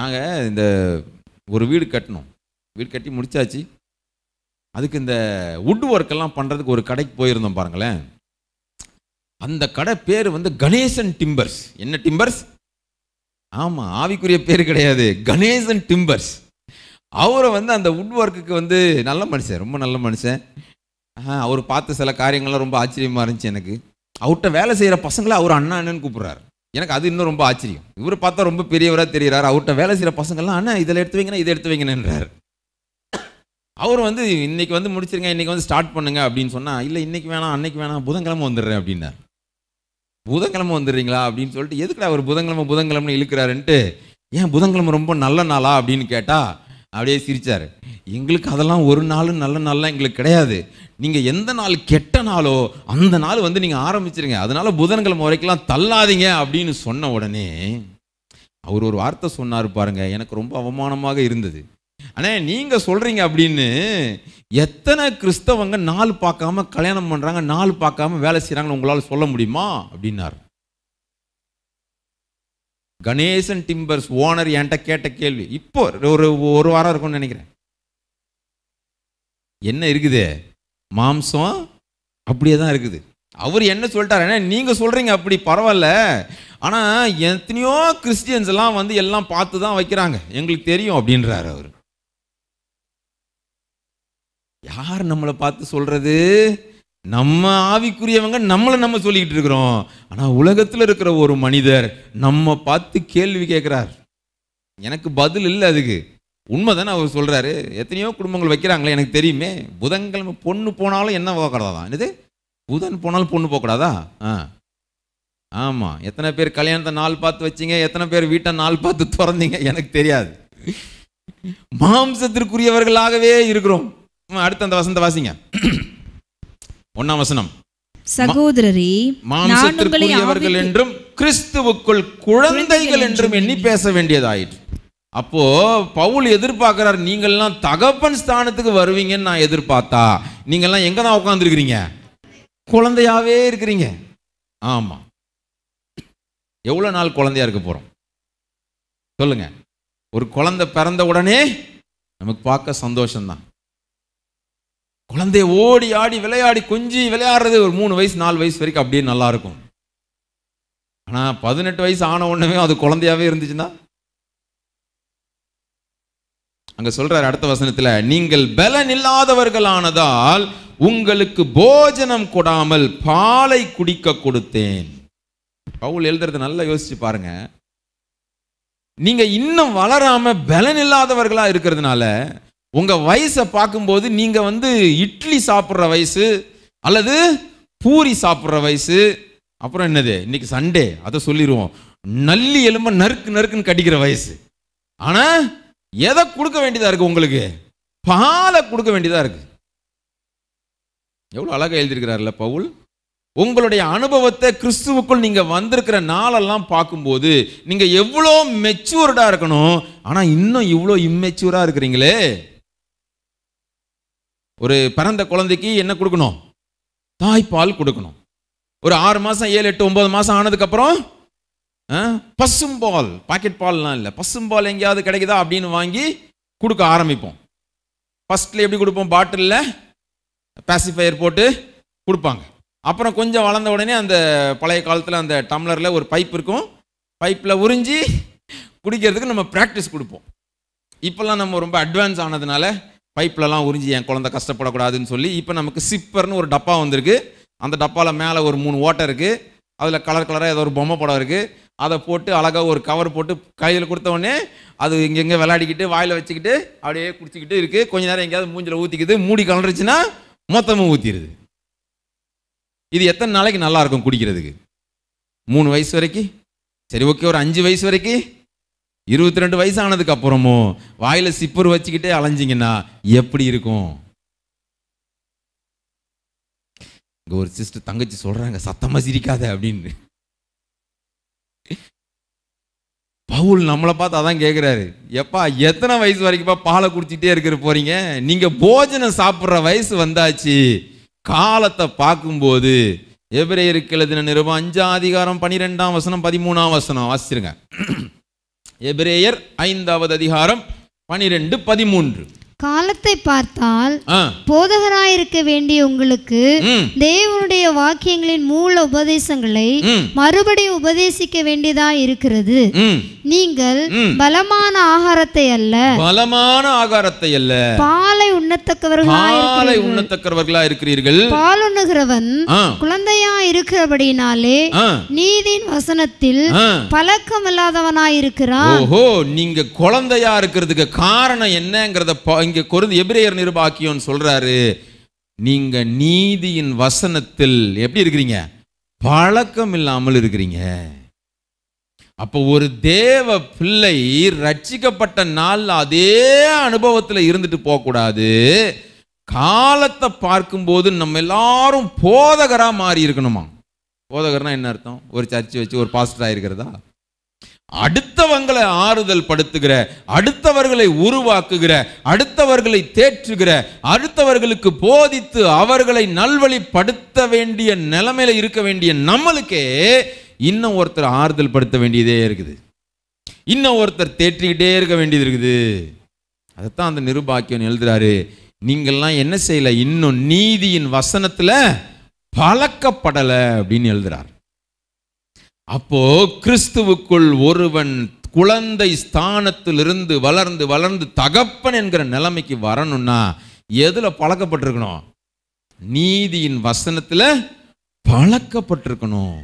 நாங்கள் இந்த ஒரு வீடு கட்டணும் வீடு கட்டி முடித்தாச்சு அதுக்கு இந்த வுட் ஒர்க்கெல்லாம் பண்ணுறதுக்கு ஒரு கடைக்கு போயிருந்தோம் பாருங்களேன் அந்த கடை பேர் வந்து கணேசன் டிம்பர்ஸ் என்ன டிம்பர்ஸ் ஆமாம் ஆவிக்குரிய பேர் கிடையாது கணேசன் டிம்பர்ஸ் அவரை வந்து அந்த வுட் ஒர்க்குக்கு வந்து நல்ல மனுஷன் ரொம்ப நல்ல மனுஷன் அவர் பார்த்த சில காரியங்கள்லாம் ரொம்ப ஆச்சரியமாக இருந்துச்சு எனக்கு அவர்கிட்ட வேலை செய்கிற பசங்களை அவர் அண்ணா அண்ணன்னு கூப்பிட்றாரு எனக்கு அது இன்னும் ரொம்ப ஆச்சரியம் இவர் பார்த்தா ரொம்ப பெரியவராக தெரிகிறார் அவர்கிட்ட வேலை செய்கிற பசங்கள்லாம் ஆனால் இதில் எடுத்து வைங்கன்னா இதை எடுத்து வைங்கன்றார் அவர் வந்து இன்னைக்கு வந்து முடிச்சிருங்க இன்றைக்கி வந்து ஸ்டார்ட் பண்ணுங்க அப்படின்னு சொன்னால் இல்லை இன்றைக்கி வேணாம் அன்னைக்கு வேணாம் புதன்கிழமை வந்துடுறேன் அப்படின்னார் புதன்கிழமை வந்துடுறீங்களா அப்படின்னு சொல்லிட்டு எதுக்குடா அவர் புதன்கிழமை புதன்கிழமை இழுக்கிறாருன்ட்டு ஏன் புதன்கிழமை ரொம்ப நல்ல நாளா அப்படின்னு கேட்டால் அப்படியே சிரித்தார் எங்களுக்கு அதெல்லாம் ஒரு நாள் நல்ல நாள்லாம் எங்களுக்கு கிடையாது நீங்கள் எந்த நாள் கெட்ட நாளோ அந்த நாள் வந்து நீங்கள் ஆரம்பிச்சிருங்க அதனால புதன்கிழமை வரைக்கும்லாம் தள்ளாதீங்க அப்படின்னு சொன்ன உடனே அவர் ஒரு வார்த்தை சொன்னார் பாருங்க எனக்கு ரொம்ப அவமானமாக இருந்தது ஆனால் நீங்கள் சொல்கிறீங்க அப்படின்னு எத்தனை கிறிஸ்தவங்க நாள் பார்க்காம கல்யாணம் பண்ணுறாங்க நாள் பார்க்காம வேலை செய்கிறாங்கன்னு உங்களால் சொல்ல முடியுமா அப்படின்னார் கணேசன் டிம்பர்ஸ் ஓனர் என்கிட்ட கேட்ட கேள்வி இப்போ ஒரு ஒரு வாரம் இருக்கும்னு நினைக்கிறேன் என்ன இருக்குது மாம்சம் அப்படியே தான் இருக்குது அவர் என்ன சொல்லிட்டாருன்னா நீங்கள் சொல்கிறீங்க அப்படி பரவாயில்ல ஆனால் எத்தனையோ கிறிஸ்டியன்ஸ் எல்லாம் வந்து எல்லாம் பார்த்து தான் வைக்கிறாங்க எங்களுக்கு தெரியும் அப்படின்றார் அவர் யார் நம்மளை பார்த்து சொல்கிறது நம்ம ஆவிக்குரியவங்க நம்மளை நம்ம சொல்லிக்கிட்டு இருக்கிறோம் ஆனால் உலகத்தில் இருக்கிற ஒரு மனிதர் நம்ம பார்த்து கேள்வி கேட்குறார் எனக்கு பதில் இல்லை அதுக்கு உண்மைதானே அவர் சொல்கிறாரு எத்தனையோ குடும்பங்கள் வைக்கிறாங்களே எனக்கு தெரியுமே புதன்கிழமை பொண்ணு போனாலும் என்ன போகக்கூடாதா என்னது புதன் போனாலும் பொண்ணு போகக்கூடாதா ஆ ஆமாம் எத்தனை பேர் கல்யாணத்தை நாள் பார்த்து வச்சிங்க எத்தனை பேர் வீட்டை நாள் பார்த்து திறந்தீங்க எனக்கு தெரியாது மாம்சத்திற்குரியவர்களாகவே இருக்கிறோம் அடுத்த அந்த வசந்த வாசிங்க ஒன்னாம் வசனம் சகோதரரே மாம்சத்திற்குரியவர்கள் என்றும் கிறிஸ்துவுக்குள் குழந்தைகள் என்றும் எண்ணி பேச வேண்டியதாயிற்று அப்போ பவுல் எதிர்பார்க்கிறார் நீங்கள்லாம் தகப்பன் ஸ்தானத்துக்கு வருவீங்கன்னு நான் எதிர்பார்த்தா நீங்கள்லாம் எங்கே தான் உட்காந்துருக்கிறீங்க குழந்தையாவே இருக்கிறீங்க ஆமாம் எவ்வளோ நாள் குழந்தையா இருக்க போகிறோம் சொல்லுங்க ஒரு குழந்தை பிறந்த உடனே நமக்கு பார்க்க சந்தோஷம்தான் குழந்தைய ஓடி ஆடி விளையாடி கொஞ்சி விளையாடுறது ஒரு மூணு வயசு நாலு வயசு வரைக்கும் அப்படியே நல்லா இருக்கும் ஆனால் பதினெட்டு வயசு ஆன உடனே அது குழந்தையாவே இருந்துச்சுன்னா அங்க சொல்றாரு அடுத்த வசனத்துல நீங்கள் பலன் இல்லாதவர்களானதால் உங்களுக்கு போஜனம் கொடாமல் பாலை குடிக்க கொடுத்தேன் பவுல் எழுதுறது நல்லா யோசிச்சு பாருங்க நீங்க இன்னும் வளராம பலன் இல்லாதவர்களா இருக்கிறதுனால உங்க வயசை பார்க்கும்போது நீங்க வந்து இட்லி சாப்பிட்ற வயசு அல்லது பூரி சாப்பிட்ற வயசு அப்புறம் என்னது இன்னைக்கு சண்டே அதை சொல்லிடுவோம் நல்லி எலும்ப நறுக்கு நறுக்குன்னு கடிக்கிற வயசு ஆனால் எதை கொடுக்க வேண்டியதாக இருக்குது உங்களுக்கு பாலை கொடுக்க வேண்டியதாக இருக்குது எவ்வளோ அழகாக எழுதியிருக்கிறார்ல பவுல் உங்களுடைய அனுபவத்தை கிறிஸ்துவுக்குள் நீங்கள் வந்திருக்கிற நாளெல்லாம் பார்க்கும்போது நீங்கள் எவ்வளோ மெச்சூர்டாக இருக்கணும் ஆனால் இன்னும் இவ்வளோ இம்மெச்சூராக இருக்கிறீங்களே ஒரு பிறந்த குழந்தைக்கு என்ன கொடுக்கணும் தாய்ப்பால் கொடுக்கணும் ஒரு ஆறு மாதம் ஏழு எட்டு ஒம்பது மாதம் ஆனதுக்கப்புறம் பசும்பால் பாக்கெட் பால்லாம் இல்லை பசும்பால் எங்கேயாவது கிடைக்குதா அப்படின்னு வாங்கி கொடுக்க ஆரம்பிப்போம் ஃபஸ்ட்டில் எப்படி கொடுப்போம் பாட்டிலில் பேசிஃபையர் போட்டு கொடுப்பாங்க அப்புறம் கொஞ்சம் வளர்ந்த உடனே அந்த பழைய காலத்தில் அந்த டம்ளரில் ஒரு பைப் இருக்கும் பைப்பில் உறிஞ்சி குடிக்கிறதுக்கு நம்ம ப்ராக்டிஸ் கொடுப்போம் இப்போல்லாம் நம்ம ரொம்ப அட்வான்ஸ் ஆனதுனால பைப்பிலலாம் உறிஞ்சி என் குழந்தை கஷ்டப்படக்கூடாதுன்னு சொல்லி இப்போ நமக்கு சிப்பர்னு ஒரு டப்பா வந்திருக்கு அந்த டப்பாவில் மேலே ஒரு மூணு ஓட்டை இருக்குது அதில் கலர் கலராக ஏதோ ஒரு பொம்மை படம் இருக்குது அதை போட்டு அழகாக ஒரு கவர் போட்டு கையில் கொடுத்தவொடனே அது இங்கெங்கே விளையாடிக்கிட்டு வாயில் வச்சுக்கிட்டு அப்படியே குடிச்சிக்கிட்டு இருக்குது கொஞ்ச நேரம் எங்கேயாவது மூஞ்சில் ஊற்றிக்குது மூடி கலந்துருச்சுன்னா மொத்தமும் ஊற்றிடுது இது எத்தனை நாளைக்கு நல்லா இருக்கும் குடிக்கிறதுக்கு மூணு வயசு வரைக்கும் சரி ஓகே ஒரு அஞ்சு வயசு வரைக்கும் இருபத்தி ரெண்டு வயசு அப்புறமும் வாயில் சிப்பர் வச்சுக்கிட்டே அலைஞ்சிங்கன்னா எப்படி இருக்கும் இங்கே ஒரு சிஸ்டர் தங்கச்சி சொல்கிறாங்க சத்தமாக சிரிக்காத அப்படின்னு பவுல் நம்மளை பார்த்து அதான் கேட்குறாரு எப்பா எத்தனை வயசு வரைக்கும்ப்பா பாலை குடிச்சிட்டே இருக்கிற போறீங்க நீங்கள் போஜனம் சாப்பிட்ற வயசு வந்தாச்சு காலத்தை பார்க்கும்போது எபிரேயருக்கு எழுதின நிருபம் அஞ்சாம் அதிகாரம் பனிரெண்டாம் வசனம் பதிமூணாம் வசனம் வாசிச்சிருங்க எபிரேயர் ஐந்தாவது அதிகாரம் பனிரெண்டு பதிமூன்று காலத்தை பார்த்தால் போதகராயிருக்க வேண்டிய உங்களுக்கு தேவனுடைய வாக்கியங்களின் மூல உபதேசங்களை மறுபடியும் உபதேசிக்க வேண்டியதா இருக்கிறது நீங்கள் பலமான ஆகாரத்தை அல்ல பலமான ஆகாரத்தை அல்ல பாலை உண்ணத்தக்கவர்களா பாலை உண்ணத்தக்கவர்களா இருக்கிறீர்கள் பால் உண்ணுகிறவன் குழந்தையா இருக்கிறபடினாலே நீதின் வசனத்தில் பழக்கம் இல்லாதவனாயிருக்கிறான் ஓஹோ நீங்க குழந்தையா இருக்கிறதுக்கு காரணம் என்னங்கிறத இங்கே குறைந்து எபிரேயர் நிர்வாகியம் சொல்கிறாரு நீங்கள் நீதியின் வசனத்தில் எப்படி இருக்கிறீங்க பழக்கம் இல்லாமல் இருக்கிறீங்க அப்போ ஒரு தேவ பிள்ளை ரட்சிக்கப்பட்ட நாளில் அதே அனுபவத்தில் இருந்துட்டு போகக்கூடாது காலத்தை பார்க்கும்போது நம்ம எல்லாரும் போதகராக மாறி இருக்கணுமா போதகர்னா என்ன அர்த்தம் ஒரு சர்ச்சை வச்சு ஒரு பாஸ்டர் ஆயிருக்கிறதா அடுத்தவங்களை ஆறுதல் படுத்துகிற அடுத்தவர்களை உருவாக்குகிற அடுத்தவர்களை தேற்றுகிற அடுத்தவர்களுக்கு போதித்து அவர்களை நல்வழிப்படுத்த வேண்டிய நிலைமையில இருக்க வேண்டிய நம்மளுக்கே இன்னும் ஒருத்தர் ஆறுதல் படுத்த வேண்டியதே இருக்குது இன்னும் ஒருத்தர் தேற்றிக்கிட்டே இருக்க வேண்டியது இருக்குது அதைத்தான் அந்த நிருபாக்கியம் எழுதுறாரு நீங்கள்லாம் என்ன செய்யல இன்னும் நீதியின் வசனத்தில் பழக்கப்படலை அப்படின்னு எழுதுறாரு அப்போ கிறிஸ்துவுக்குள் ஒருவன் குழந்தை ஸ்தானத்திலிருந்து வளர்ந்து வளர்ந்து தகப்பன் என்கிற நிலைமைக்கு வரணும்னா எதில் பழக்கப்பட்டிருக்கணும் நீதியின் வசனத்தில் பழக்கப்பட்டிருக்கணும்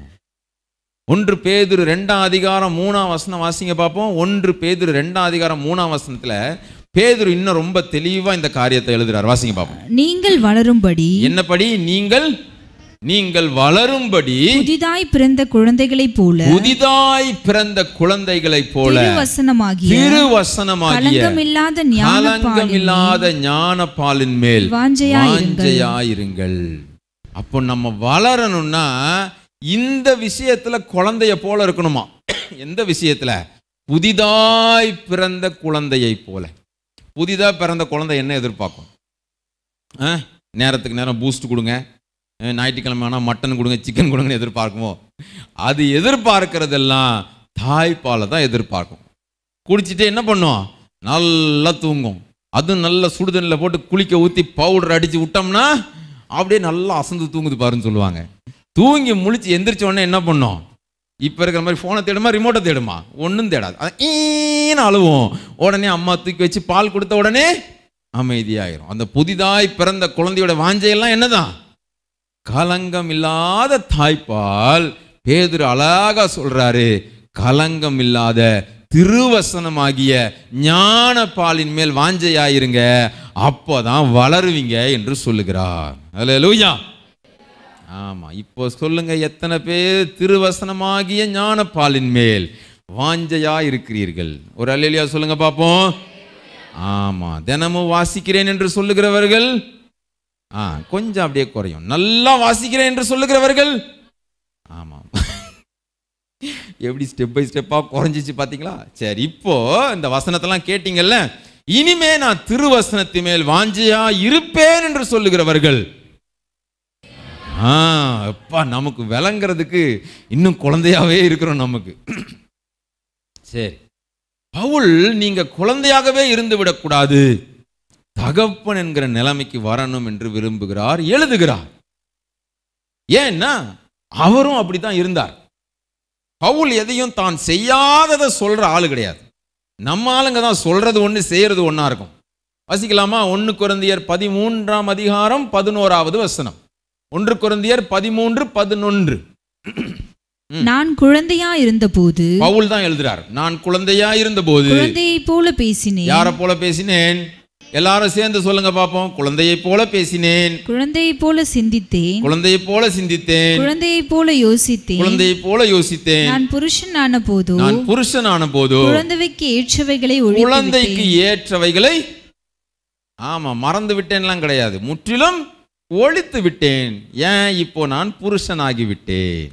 ஒன்று பேதிரு ரெண்டாம் அதிகாரம் மூணாம் வசனம் வாசிங்க பார்ப்போம் ஒன்று பேதிரு ரெண்டாம் அதிகாரம் மூணாம் வசனத்தில் பேதுரு இன்னும் ரொம்ப தெளிவாக இந்த காரியத்தை எழுதுறாரு வாசிங்க பார்ப்போம் நீங்கள் வளரும்படி என்னப்படி நீங்கள் நீங்கள் வளரும்படி புதிதாய் பிறந்த குழந்தைகளை போல புதிதாய் பிறந்த குழந்தைகளை போல திருவசனமாகிய ஞான பாலின் மேல் வாஞ்சையாயிருங்கள் அப்போ நம்ம வளரணும்னா இந்த விஷயத்துல குழந்தைய போல இருக்கணுமா எந்த விஷயத்துல புதிதாய் பிறந்த குழந்தையை போல புதிதாக பிறந்த குழந்தை என்ன எதிர்பார்க்கும் நேரத்துக்கு நேரம் பூஸ்ட் கொடுங்க ஞாயிற்றுக்கிழமை ஆனால் மட்டன் கொடுங்க சிக்கன் கொடுங்கன்னு எதிர்பார்க்குவோம் அது எதிர்பார்க்கறதெல்லாம் தாய்ப்பாலை தான் எதிர்பார்க்கும் குடிச்சிட்டு என்ன பண்ணுவோம் நல்லா தூங்கும் அதுவும் நல்ல சுடுதண்ணில் போட்டு குளிக்க ஊற்றி பவுடர் அடித்து விட்டோம்னா அப்படியே நல்லா அசந்து தூங்குது பாருன்னு சொல்லுவாங்க தூங்கி முழிச்சு எந்திரிச்ச உடனே என்ன பண்ணும் இப்போ இருக்கிற மாதிரி ஃபோனை தேடுமா ரிமோட்டை தேடுமா ஒன்றும் தேடாது அது ஈன்னு அழுவும் உடனே அம்மா தூக்கி வச்சு பால் கொடுத்த உடனே அமைதியாயிரும் அந்த புதிதாய் பிறந்த குழந்தையோட வாஞ்சையெல்லாம் என்னதான் கலங்கம் இல்லாத தாய்ப்பால் பேதர் அழகா சொல்றாரு கலங்கம் இல்லாத திருவசனமாகிய ஞான பாலின் மேல் வாஞ்சையாயிருங்க அப்போதான் வளருவீங்க என்று சொல்லுகிறார் அதில் லூயா ஆமாம் இப்போ சொல்லுங்க எத்தனை பேர் திருவசனமாகிய ஞான பாலின் மேல் வாஞ்சையா இருக்கிறீர்கள் ஒரு அல்லா சொல்லுங்க பார்ப்போம் ஆமாம் தினமும் வாசிக்கிறேன் என்று சொல்லுகிறவர்கள் ஆ கொஞ்சம் அப்படியே குறையும் நல்லா வாசிக்கிறேன் என்று சொல்லுகிறவர்கள் ஆமாம் எப்படி ஸ்டெப் பை ஸ்டெப்பாக குறைஞ்சிச்சு பார்த்தீங்களா சரி இப்போ இந்த வசனத்தெல்லாம் கேட்டீங்கல்ல இனிமே நான் திருவசனத்து மேல் வாஞ்சியா இருப்பேன் என்று சொல்லுகிறவர்கள் ஆ அப்பா நமக்கு விளங்குறதுக்கு இன்னும் குழந்தையாவே இருக்கிறோம் நமக்கு சரி பவுல் நீங்க குழந்தையாகவே இருந்து விடக்கூடாது தகப்பன் என்கிற நிலைமைக்கு வரணும் என்று விரும்புகிறார் எழுதுகிறார் ஏன்னா அவரும் அப்படித்தான் இருந்தார் பவுல் எதையும் தான் செய்யாததை சொல்ற ஆளு கிடையாது நம்ம ஆளுங்க தான் சொல்றது ஒன்று செய்யறது ஒன்றா இருக்கும் வசிக்கலாமா ஒன்று குழந்தையர் பதிமூன்றாம் அதிகாரம் பதினோராவது வசனம் ஒன்று குழந்தையர் பதிமூன்று பதினொன்று நான் குழந்தையா இருந்த போது பவுல் தான் எழுதுறார் நான் குழந்தையா இருந்த போது போல பேசினேன் யாரை போல பேசினேன் எல்லாரும் சேர்ந்து சொல்லுங்க பாப்போம் குழந்தையை போல பேசினேன் குழந்தையை போல சிந்தித்தேன் குழந்தையை போல சிந்தித்தேன் குழந்தையை போல யோசித்தேன் குழந்தையை போல யோசித்தேன் நான் புருஷன் ஆன போதோ நான் புருஷன் ஆன போதும் குழந்தைக்கு ஏற்றவைகளை குழந்தைக்கு ஏற்றவைகளை ஆமா மறந்து விட்டேன்லாம் கிடையாது முற்றிலும் ஒழித்து விட்டேன் ஏன் இப்போ நான் விட்டேன்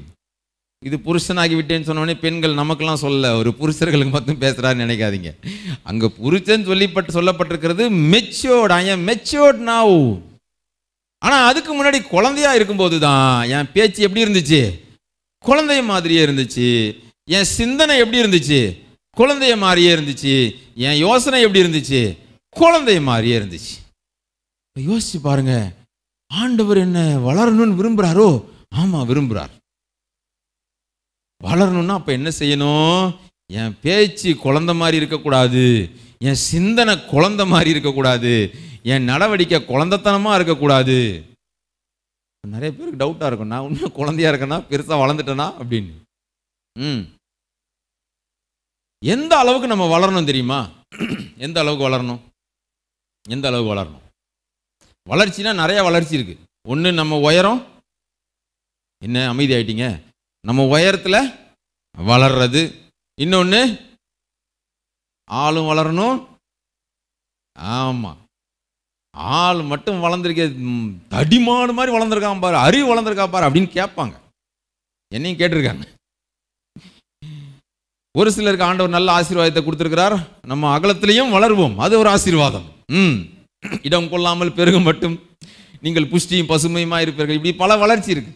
இது புருஷனாகி விட்டேன்னு சொன்னோடனே பெண்கள் நமக்கெல்லாம் சொல்ல ஒரு புருஷர்களுக்கு மட்டும் பேசுகிறான்னு நினைக்காதீங்க அங்கே புருஷன் சொல்லிப்பட்டு சொல்லப்பட்டிருக்கிறது matured I am matured now ஆனால் அதுக்கு முன்னாடி குழந்தையா இருக்கும்போது தான் என் பேச்சு எப்படி இருந்துச்சு குழந்தைய மாதிரியே இருந்துச்சு என் சிந்தனை எப்படி இருந்துச்சு குழந்தைய மாதிரியே இருந்துச்சு என் யோசனை எப்படி இருந்துச்சு குழந்தைய மாதிரியே இருந்துச்சு யோசிச்சு பாருங்க ஆண்டவர் என்ன வளரணும்னு விரும்புகிறாரோ ஆமாம் விரும்புகிறார் வளரணும்னா அப்போ என்ன செய்யணும் என் பேச்சு குழந்த மாதிரி இருக்கக்கூடாது என் சிந்தனை குழந்த மாதிரி இருக்கக்கூடாது என் நடவடிக்கை குழந்தத்தனமாக இருக்கக்கூடாது நிறைய பேருக்கு டவுட்டாக இருக்கும் நான் இன்னும் குழந்தையா இருக்கேன்னா பெருசாக வளர்ந்துட்டேனா அப்படின்னு ம் எந்த அளவுக்கு நம்ம வளரணும் தெரியுமா எந்த அளவுக்கு வளரணும் எந்த அளவுக்கு வளரணும் வளர்ச்சினா நிறைய வளர்ச்சி இருக்குது ஒன்று நம்ம உயரம் என்ன அமைதி ஆகிட்டீங்க நம்ம உயரத்தில் வளர்றது இன்னொன்று ஆளும் வளரணும் ஆமாம் ஆள் மட்டும் வளர்ந்துருக்க தடிமாடு மாதிரி வளர்ந்துருக்கான் பாரு அறிவு வளர்ந்துருக்கா பாரு அப்படின்னு கேட்பாங்க என்னையும் கேட்டிருக்காங்க ஒரு சிலருக்கு ஆண்டவர் நல்ல ஆசீர்வாதத்தை கொடுத்துருக்கிறார் நம்ம அகலத்திலையும் வளருவோம் அது ஒரு ஆசீர்வாதம் ம் இடம் கொள்ளாமல் பெருகும் மட்டும் நீங்கள் புஷ்டியும் பசுமையுமா இருப்பீர்கள் இப்படி பல வளர்ச்சி இருக்கு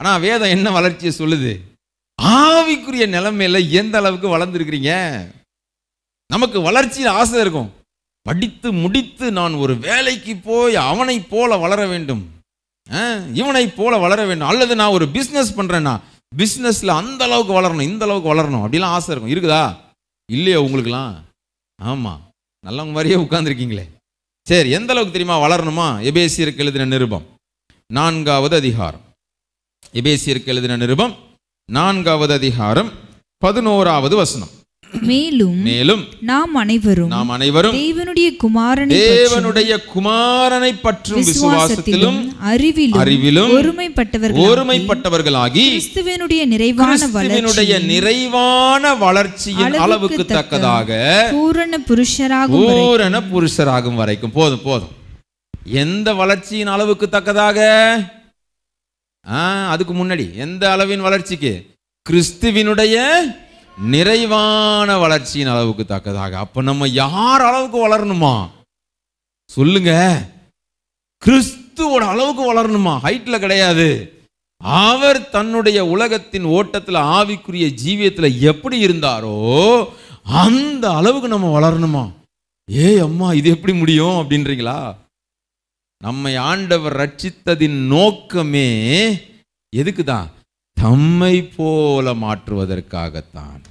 ஆனால் வேதம் என்ன வளர்ச்சியை சொல்லுது ஆவிக்குரிய நிலைமையில் எந்த அளவுக்கு வளர்ந்துருக்கிறீங்க நமக்கு வளர்ச்சியில் ஆசை இருக்கும் படித்து முடித்து நான் ஒரு வேலைக்கு போய் அவனை போல வளர வேண்டும் இவனை போல வளர வேண்டும் அல்லது நான் ஒரு பிஸ்னஸ் பண்ணுறேன்னா பிஸ்னஸில் அந்த அளவுக்கு வளரணும் இந்த அளவுக்கு வளரணும் அப்படிலாம் ஆசை இருக்கும் இருக்குதா இல்லையா உங்களுக்குலாம் ஆமாம் நல்லவங்க மாதிரியே உட்காந்துருக்கீங்களே சரி எந்த அளவுக்கு தெரியுமா வளரணுமா எபேசியருக்கு எழுதின நிருபம் நான்காவது அதிகாரம் எபேசியருக்கு எழுதின நிருபம் நான்காவது அதிகாரம் பதினோராவது வசனம் மேலும் மேலும் நாம் அனைவரும் நாம் அனைவரும் தேவனுடைய குமாரனை தேவனுடைய குமாரனை பற்றும் விசுவாசத்திலும் அறிவில் அறிவிலும் ஒருமைப்பட்டவர்கள் ஒருமைப்பட்டவர்களாகி கிறிஸ்துவனுடைய நிறைவான கிறிஸ்துவனுடைய நிறைவான வளர்ச்சியின் அளவுக்கு தக்கதாக பூரண புருஷராகும் பூரண புருஷராகும் வரைக்கும் போதும் போதும் எந்த வளர்ச்சியின் அளவுக்கு தக்கதாக அதுக்கு முன்னாடி எந்த அளவின் வளர்ச்சிக்கு கிறிஸ்துவினுடைய நிறைவான வளர்ச்சியின் அளவுக்கு தக்கதாக அப்போ நம்ம யார் அளவுக்கு வளரணுமா சொல்லுங்க கிறிஸ்துவோட அளவுக்கு வளரணுமா ஹைட்டில் கிடையாது அவர் தன்னுடைய உலகத்தின் ஓட்டத்தில் ஆவிக்குரிய ஜீவியத்தில் எப்படி இருந்தாரோ அந்த அளவுக்கு நம்ம வளரணுமா ஏய் அம்மா இது எப்படி முடியும் அப்படின்றீங்களா நம்மை ஆண்டவர் ரட்சித்ததின் நோக்கமே எதுக்குதான் தம்மை போல மாற்றுவதற்காகத்தான்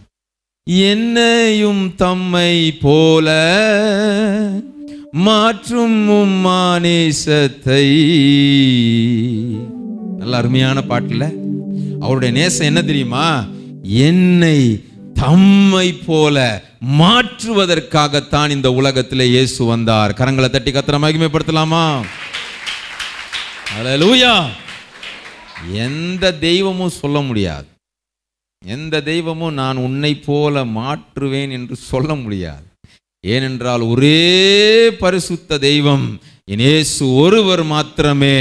என்னையும் தம்மை போல மாற்றும் உம்மானேசத்தை நல்ல அருமையான பாட்டில் அவருடைய நேசம் என்ன தெரியுமா என்னை தம்மை போல மாற்றுவதற்காகத்தான் இந்த உலகத்தில் இயேசு வந்தார் கரங்களை தட்டி கத்திர மகிமைப்படுத்தலாமா அலலூயா எந்த தெய்வமும் சொல்ல முடியாது எந்த தெய்வமும் நான் உன்னை போல மாற்றுவேன் என்று சொல்ல முடியாது ஏனென்றால் ஒரே பரிசுத்த தெய்வம் இனேசு ஒருவர் மாத்திரமே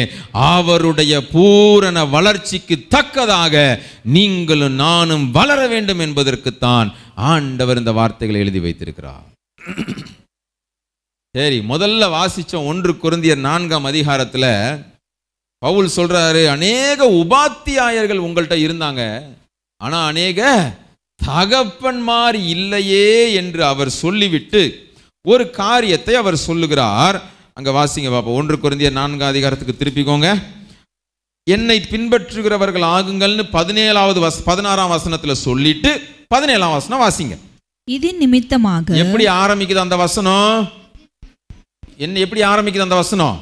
அவருடைய பூரண வளர்ச்சிக்கு தக்கதாக நீங்களும் நானும் வளர வேண்டும் என்பதற்குத்தான் ஆண்டவர் இந்த வார்த்தைகளை எழுதி வைத்திருக்கிறார் சரி முதல்ல வாசித்த ஒன்று குருந்திய நான்காம் அதிகாரத்தில் பவுல் சொல்றாரு அநேக உபாத்தியாயர்கள் உங்கள்கிட்ட இருந்தாங்க ஆனா அநேக தகப்பன்மார் இல்லையே என்று அவர் சொல்லிவிட்டு ஒரு காரியத்தை அவர் சொல்லுகிறார் அங்க வாசிங்க பாப்பா ஒன்று குறைந்திய நான்கு அதிகாரத்துக்கு திருப்பிக்கோங்க என்னை பின்பற்றுகிறவர்கள் ஆகுங்கள்னு பதினேழாவது வச பதினாறாம் வசனத்துல சொல்லிட்டு பதினேழாம் வசனம் வாசிங்க இது நிமித்தமாக எப்படி ஆரம்பிக்குது அந்த வசனம் என்ன எப்படி ஆரம்பிக்குது அந்த வசனம்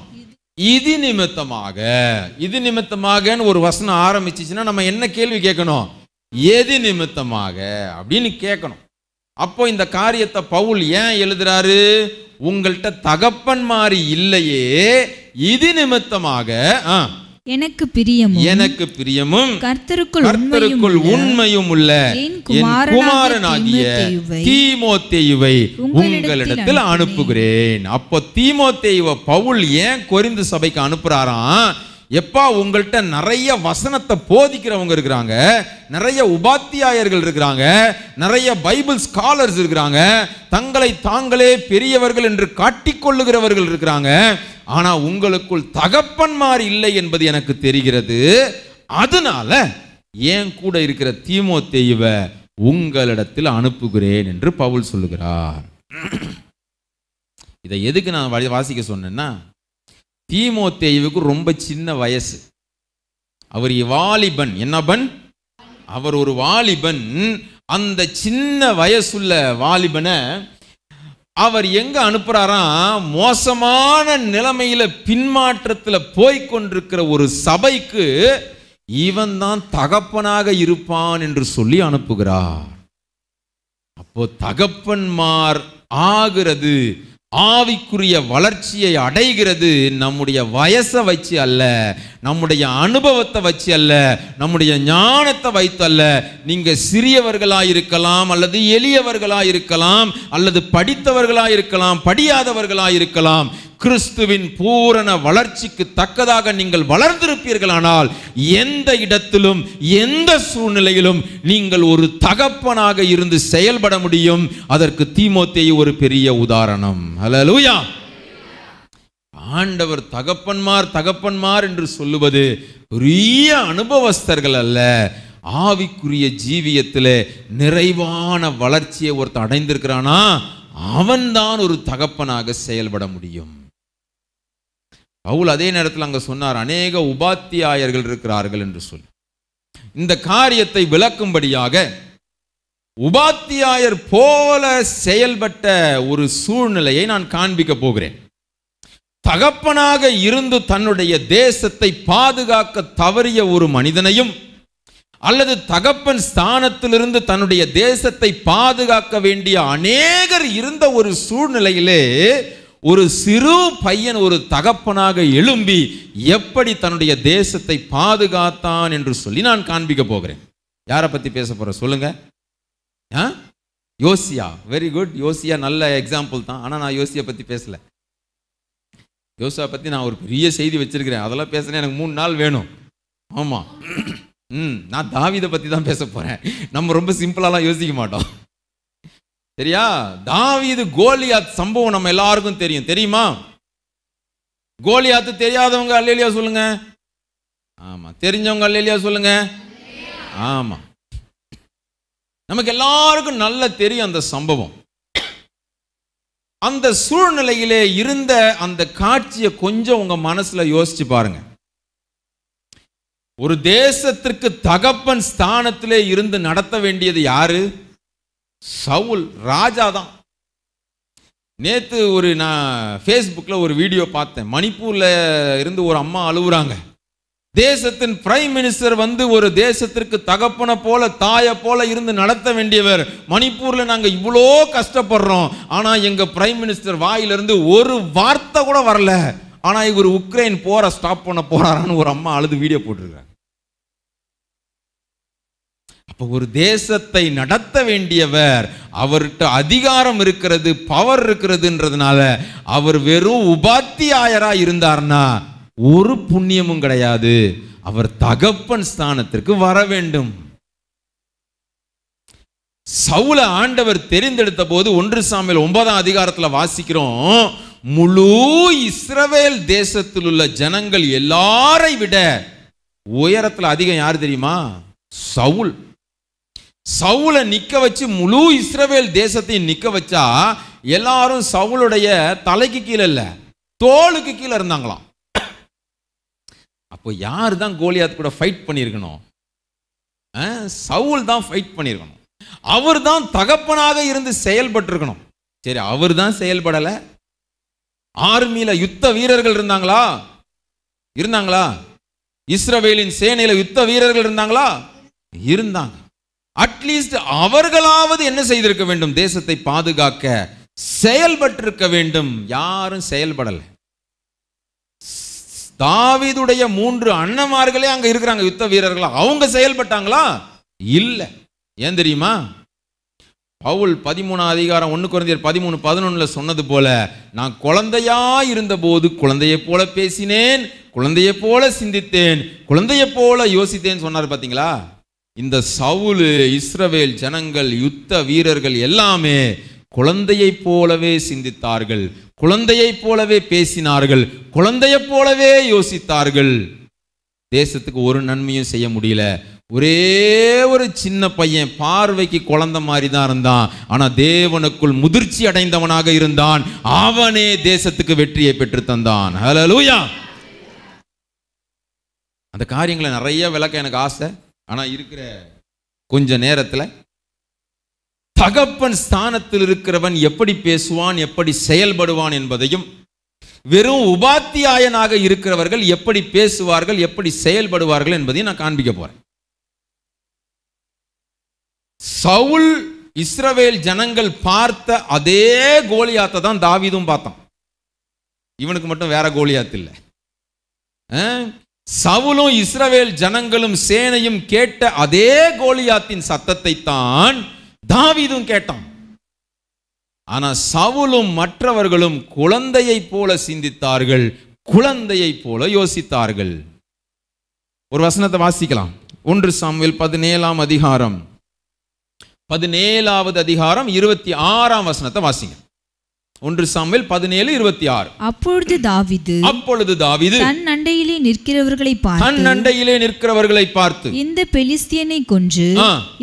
இது நிமித்தமாக இது நிமித்தமாகன்னு ஒரு வசனம் ஆரம்பிச்சிச்சுன்னா நம்ம என்ன கேள்வி கேட்கணும் எது நிமித்தமாக அப்படின்னு கேட்கணும் அப்போ இந்த காரியத்தை பவுல் ஏன் எழுதுறாரு உங்கள்கிட்ட தகப்பன் மாதிரி இல்லையே இது நிமித்தமாக ஆ எனக்கு பிரியமும் எனக்கு பிரியமும் கர்த்தருக்குள் கர்த்தருக்குள் உண்மையும் உள்ள என் குமாரனாகிய தீமோத்தேயுவை உங்களிடத்தில் அனுப்புகிறேன் அப்போ தீமோத்தேயுவை பவுல் ஏன் கொரிந்து சபைக்கு அனுப்புறாராம் எப்பா உங்கள்கிட்ட நிறைய வசனத்தை போதிக்கிறவங்க இருக்கிறாங்க நிறைய உபாத்தியாயர்கள் இருக்கிறாங்க நிறைய பைபிள் ஸ்காலர்ஸ் இருக்கிறாங்க தங்களை தாங்களே பெரியவர்கள் என்று காட்டிக்கொள்ளுகிறவர்கள் இருக்கிறாங்க ஆனால் உங்களுக்குள் தகப்பன்மார் இல்லை என்பது எனக்கு தெரிகிறது அதனால ஏன் கூட இருக்கிற தீமோ தெய்வ உங்களிடத்தில் அனுப்புகிறேன் என்று பவுல் சொல்லுகிறார் இதை எதுக்கு நான் வாசிக்க சொன்னேன்னா தீமோ ரொம்ப சின்ன வயசு அவர் வாலிபன் என்ன பன் அவர் ஒரு வாலிபன் அந்த சின்ன வயசுள்ள வாலிபனை அவர் எங்க அனுப்புறாராம் மோசமான நிலைமையில பின்மாற்றத்தில் கொண்டிருக்கிற ஒரு சபைக்கு இவன் தான் தகப்பனாக இருப்பான் என்று சொல்லி அனுப்புகிறார் அப்போ தகப்பன்மார் ஆகிறது ஆவிக்குரிய வளர்ச்சியை அடைகிறது நம்முடைய வயசை வச்சு அல்ல நம்முடைய அனுபவத்தை வச்சு அல்ல நம்முடைய ஞானத்தை வைத்து அல்ல நீங்கள் சிறியவர்களாக இருக்கலாம் அல்லது எளியவர்களாக இருக்கலாம் அல்லது படித்தவர்களாக இருக்கலாம் படியாதவர்களாக இருக்கலாம் கிறிஸ்துவின் பூரண வளர்ச்சிக்கு தக்கதாக நீங்கள் வளர்ந்திருப்பீர்கள் ஆனால் எந்த இடத்திலும் எந்த சூழ்நிலையிலும் நீங்கள் ஒரு தகப்பனாக இருந்து செயல்பட முடியும் அதற்கு தீமோத்தே ஒரு பெரிய உதாரணம் ஹலலூயா ஆண்டவர் தகப்பன்மார் தகப்பன்மார் என்று சொல்லுவது பெரிய அனுபவஸ்தர்கள் அல்ல ஆவிக்குரிய ஜீவியத்தில் நிறைவான வளர்ச்சியை ஒருத்தர் அடைந்திருக்கிறானா அவன்தான் ஒரு தகப்பனாக செயல்பட முடியும் பவுல் அதே நேரத்தில் அங்கே சொன்னார் அநேக உபாத்தியாயர்கள் இருக்கிறார்கள் என்று சொல் இந்த காரியத்தை விளக்கும்படியாக உபாத்தியாயர் போல செயல்பட்ட ஒரு சூழ்நிலையை நான் காண்பிக்க போகிறேன் தகப்பனாக இருந்து தன்னுடைய தேசத்தை பாதுகாக்க தவறிய ஒரு மனிதனையும் அல்லது தகப்பன் ஸ்தானத்திலிருந்து தன்னுடைய தேசத்தை பாதுகாக்க வேண்டிய அநேகர் இருந்த ஒரு சூழ்நிலையிலே ஒரு சிறு பையன் ஒரு தகப்பனாக எழும்பி எப்படி தன்னுடைய தேசத்தை பாதுகாத்தான் என்று சொல்லி நான் காண்பிக்க போகிறேன் யாரை பற்றி பேச போகிறேன் சொல்லுங்க ஆ யோசியா வெரி குட் யோசியா நல்ல எக்ஸாம்பிள் தான் ஆனால் நான் யோசியா பற்றி பேசலை யோசியா பற்றி நான் ஒரு பெரிய செய்தி வச்சிருக்கிறேன் அதெல்லாம் பேசுனேன் எனக்கு மூணு நாள் வேணும் ஆமாம் ம் நான் தாவிதை பற்றி தான் பேச போகிறேன் நம்ம ரொம்ப சிம்பிளாலாம் யோசிக்க மாட்டோம் சரியா தாவீது கோலியாத் சம்பவம் நம்ம எல்லாருக்கும் தெரியும் தெரியுமா கோலியாத்து தெரியாதவங்க அல்லா சொல்லுங்க ஆமா தெரிஞ்சவங்க அல்லா சொல்லுங்க ஆமா நமக்கு எல்லாருக்கும் நல்லா தெரியும் அந்த சம்பவம் அந்த சூழ்நிலையிலே இருந்த அந்த காட்சியை கொஞ்சம் உங்க மனசுல யோசிச்சு பாருங்க ஒரு தேசத்திற்கு தகப்பன் ஸ்தானத்திலே இருந்து நடத்த வேண்டியது யாரு சவுல் ராஜா தான் நேற்று ஒரு நான் ஃபேஸ்புக்கில் ஒரு வீடியோ பார்த்தேன் மணிப்பூரில் இருந்து ஒரு அம்மா அழுவுறாங்க தேசத்தின் பிரைம் மினிஸ்டர் வந்து ஒரு தேசத்திற்கு தகப்பனை போல தாயை போல இருந்து நடத்த வேண்டியவர் மணிப்பூரில் நாங்கள் இவ்வளோ கஷ்டப்படுறோம் ஆனால் எங்கள் பிரைம் மினிஸ்டர் வாயிலிருந்து ஒரு வார்த்தை கூட வரல ஆனால் இவர் உக்ரைன் போற ஸ்டாப் பண்ண போறாரான்னு ஒரு அம்மா அழுது வீடியோ போட்டிருக்காங்க அப்போ ஒரு தேசத்தை நடத்த வேண்டியவர் அவர்கிட்ட அதிகாரம் இருக்கிறது பவர் இருக்கிறதுன்றதுனால அவர் வெறும் உபாத்தியாயராக இருந்தார்னா ஒரு புண்ணியமும் கிடையாது அவர் தகப்பன் ஸ்தானத்திற்கு வர வேண்டும் சவுல ஆண்டவர் தெரிந்தெடுத்த போது ஒன்று சாமியில் ஒன்பதாம் அதிகாரத்தில் வாசிக்கிறோம் முழு இஸ்ரவேல் தேசத்தில் உள்ள ஜனங்கள் எல்லாரை விட உயரத்தில் அதிகம் யார் தெரியுமா சவுல் சவுளை நிற்க வச்சு முழு இஸ்ரவேல் தேசத்தையும் நிற்க வச்சா எல்லாரும் சவுளுடைய தலைக்கு கீழே இல்லை தோளுக்கு கீழே இருந்தாங்களாம் அப்போ யார் தான் கோலியாத் கூட ஃபைட் பண்ணியிருக்கணும் சவுல் தான் ஃபைட் பண்ணியிருக்கணும் அவர் தான் தகப்பனாக இருந்து செயல்பட்டிருக்கணும் சரி அவர் தான் செயல்படலை ஆர்மியில் யுத்த வீரர்கள் இருந்தாங்களா இருந்தாங்களா இஸ்ரவேலின் சேனையில் யுத்த வீரர்கள் இருந்தாங்களா இருந்தாங்க அட்லீஸ்ட் அவர்களாவது என்ன செய்திருக்க வேண்டும் தேசத்தை பாதுகாக்க செயல்பட்டிருக்க வேண்டும் யாரும் செயல்படலை தாவிதுடைய மூன்று அண்ணமார்களே அங்க இருக்கிறாங்க யுத்த வீரர்களா அவங்க செயல்பட்டாங்களா இல்லை ஏன் தெரியுமா பவுல் பதிமூணு அதிகாரம் ஒன்று குறைந்தர் பதிமூணு பதினொன்றில் சொன்னது போல நான் குழந்தையா இருந்தபோது குழந்தையை போல பேசினேன் குழந்தையை போல சிந்தித்தேன் குழந்தையை போல யோசித்தேன்னு சொன்னார் பார்த்தீங்களா இந்த சவுலு இஸ்ரவேல் ஜனங்கள் யுத்த வீரர்கள் எல்லாமே குழந்தையைப் போலவே சிந்தித்தார்கள் குழந்தையைப் போலவே பேசினார்கள் குழந்தையைப் போலவே யோசித்தார்கள் தேசத்துக்கு ஒரு நன்மையும் செய்ய முடியல ஒரே ஒரு சின்ன பையன் பார்வைக்கு குழந்த மாதிரி தான் இருந்தான் ஆனால் தேவனுக்குள் முதிர்ச்சி அடைந்தவனாக இருந்தான் அவனே தேசத்துக்கு வெற்றியை பெற்று தந்தான் ஹலோ அந்த காரியங்களை நிறைய விளக்க எனக்கு ஆசை ஆனால் இருக்கிற கொஞ்ச நேரத்தில் தகப்பன் ஸ்தானத்தில் இருக்கிறவன் எப்படி பேசுவான் எப்படி செயல்படுவான் என்பதையும் வெறும் உபாத்தியாயனாக இருக்கிறவர்கள் எப்படி பேசுவார்கள் எப்படி செயல்படுவார்கள் என்பதையும் நான் காண்பிக்க போறேன் சவுல் இஸ்ரவேல் ஜனங்கள் பார்த்த அதே கோலியாத்தை தான் தாவிதும் பார்த்தான் இவனுக்கு மட்டும் வேற கோலியாத்து இல்லை சவுலும் இஸ்ரவேல் ஜனங்களும் சேனையும் கேட்ட அதே கோலியாத்தின் சத்தத்தை தான் தாவிதும் கேட்டான் ஆனா சவுலும் மற்றவர்களும் குழந்தையைப் போல சிந்தித்தார்கள் குழந்தையைப் போல யோசித்தார்கள் ஒரு வசனத்தை வாசிக்கலாம் ஒன்று சாமுவேல் பதினேழாம் அதிகாரம் பதினேழாவது அதிகாரம் இருபத்தி ஆறாம் வசனத்தை வாசிங்க ஒன்று சாமுவேல் பதினேழு இருபத்தி ஆறு அப்பொழுது தாவிது அப்பொழுது தாவிது தன் அண்டையிலே நிற்கிறவர்களை பார்த்து தன் அண்டையிலே நிற்கிறவர்களை பார்த்து இந்த பெலிஸ்தியனை கொன்று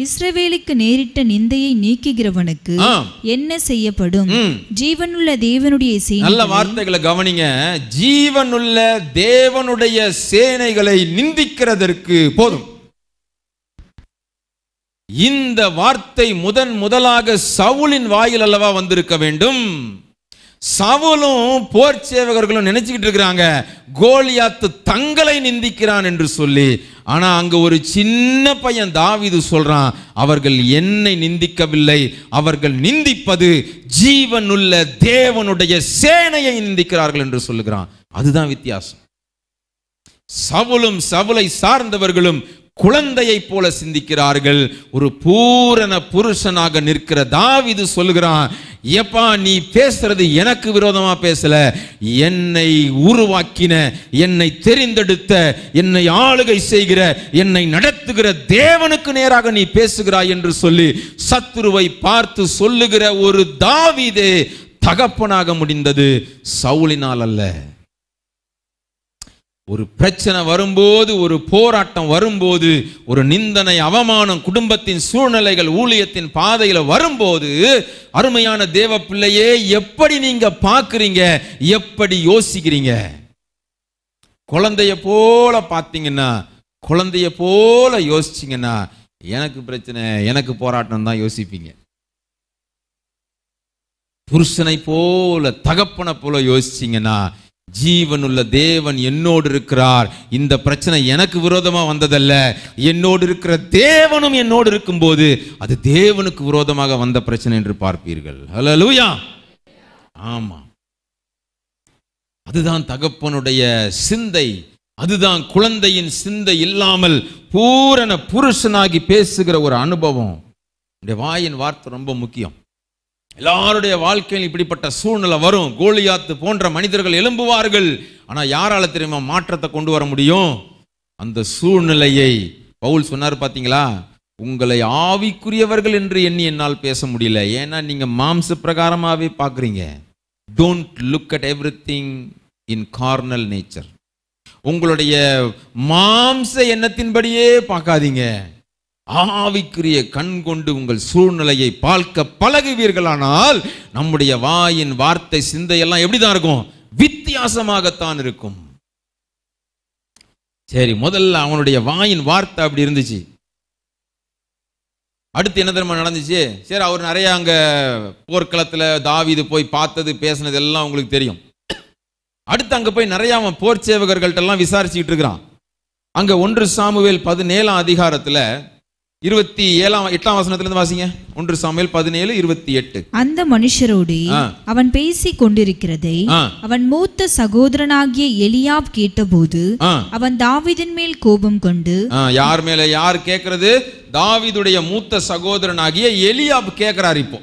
இஸ்ரவேலுக்கு நேரிட்ட நிந்தையை நீக்குகிறவனுக்கு என்ன செய்யப்படும் ஜீவனுள்ள தேவனுடைய சேனை நல்ல வார்த்தைகளை கவனிங்க ஜீவனுள்ள தேவனுடைய சேனைகளை நிந்திக்கிறதற்கு போதும் இந்த வார்த்தை முதன் முதலாக சவுலின் வாயில் அல்லவா வந்திருக்க வேண்டும் சவலும் போர் சேவகர்களும் நினைச்சுக்கிட்டு இருக்கிறாங்க கோலியாத்து தங்களை நிந்திக்கிறான் என்று சொல்லி ஆனால் அங்கே ஒரு சின்ன பையன் தாவிது சொல்கிறான் அவர்கள் என்னை நிந்திக்கவில்லை அவர்கள் நிந்திப்பது ஜீவனுள்ள தேவனுடைய சேனையை நிந்திக்கிறார்கள் என்று சொல்லுகிறான் அதுதான் வித்தியாசம் சவுலும் சவுளை சார்ந்தவர்களும் குழந்தையைப் போல சிந்திக்கிறார்கள் ஒரு பூரண புருஷனாக நிற்கிற தாவிது சொல்கிறான் எப்பா நீ பேசுறது எனக்கு விரோதமாக பேசல என்னை உருவாக்கின என்னை தெரிந்தெடுத்த என்னை ஆளுகை செய்கிற என்னை நடத்துகிற தேவனுக்கு நேராக நீ பேசுகிறாய் என்று சொல்லி சத்துருவை பார்த்து சொல்லுகிற ஒரு தாவிதே தகப்பனாக முடிந்தது சவுளினால் அல்ல ஒரு பிரச்சனை வரும்போது ஒரு போராட்டம் வரும்போது ஒரு நிந்தனை அவமானம் குடும்பத்தின் சூழ்நிலைகள் ஊழியத்தின் பாதையில் வரும்போது அருமையான தேவ பிள்ளையே எப்படி நீங்க பார்க்குறீங்க எப்படி யோசிக்கிறீங்க குழந்தைய போல பார்த்தீங்கன்னா குழந்தைய போல யோசிச்சிங்கன்னா எனக்கு பிரச்சனை எனக்கு போராட்டம் தான் யோசிப்பீங்க புருஷனை போல தகப்பனை போல யோசிச்சிங்கன்னா ஜீவனுள்ள தேவன் என்னோடு இருக்கிறார் இந்த பிரச்சனை எனக்கு விரோதமாக வந்ததல்ல என்னோடு இருக்கிற தேவனும் என்னோடு இருக்கும்போது அது தேவனுக்கு விரோதமாக வந்த பிரச்சனை என்று பார்ப்பீர்கள் ஹலோ லூயா ஆமாம் அதுதான் தகப்பனுடைய சிந்தை அதுதான் குழந்தையின் சிந்தை இல்லாமல் பூரண புருஷனாகி பேசுகிற ஒரு அனுபவம் வாயின் வார்த்தை ரொம்ப முக்கியம் எல்லாருடைய வாழ்க்கையில் இப்படிப்பட்ட சூழ்நிலை வரும் கோலியாத்து போன்ற மனிதர்கள் எழும்புவார்கள் ஆனால் யாரால் தெரியுமா மாற்றத்தை கொண்டு வர முடியும் அந்த சூழ்நிலையை பவுல் சொன்னார் பார்த்தீங்களா உங்களை ஆவிக்குரியவர்கள் என்று எண்ணி என்னால் பேச முடியல ஏன்னா நீங்கள் மாம்ச பிரகாரமாகவே பார்க்குறீங்க don't look at everything in carnal nature உங்களுடைய மாம்ச எண்ணத்தின்படியே பார்க்காதீங்க ஆவிக்குரிய கண் கொண்டு உங்கள் சூழ்நிலையை பார்க்க பழகுவீர்களானால் நம்முடைய வாயின் வார்த்தை சிந்தையெல்லாம் எப்படி தான் இருக்கும் வித்தியாசமாகத்தான் இருக்கும் சரி முதல்ல அவனுடைய வாயின் வார்த்தை அப்படி இருந்துச்சு அடுத்து என்ன தெரியுமா நடந்துச்சு சரி அவர் நிறைய அங்கே போர்க்களத்தில் தாவிது போய் பார்த்தது பேசினது எல்லாம் உங்களுக்கு தெரியும் அடுத்து அங்கே போய் நிறைய அவன் போர் சேவகர்கள்ட்டெல்லாம் விசாரிச்சுக்கிட்டு இருக்கிறான் அங்கே ஒன்று சாமுவேல் பதினேழாம் அதிகாரத்தில் இருபத்தி ஏழாம் எட்டாம் இருந்து வாசிங்க ஒன்று சமையல் பதினேழு இருபத்தி எட்டு அந்த மனுஷரோடு அவன் பேசி கொண்டிருக்கிறதை அவன் மூத்த சகோதரனாகிய எலியாப் கேட்டபோது அவன் தாவிதின் மேல் கோபம் கொண்டு யார் மேல யார் கேக்குறது தாவிதுடைய மூத்த சகோதரனாகிய எலியாப் கேட்கிறார் இப்போ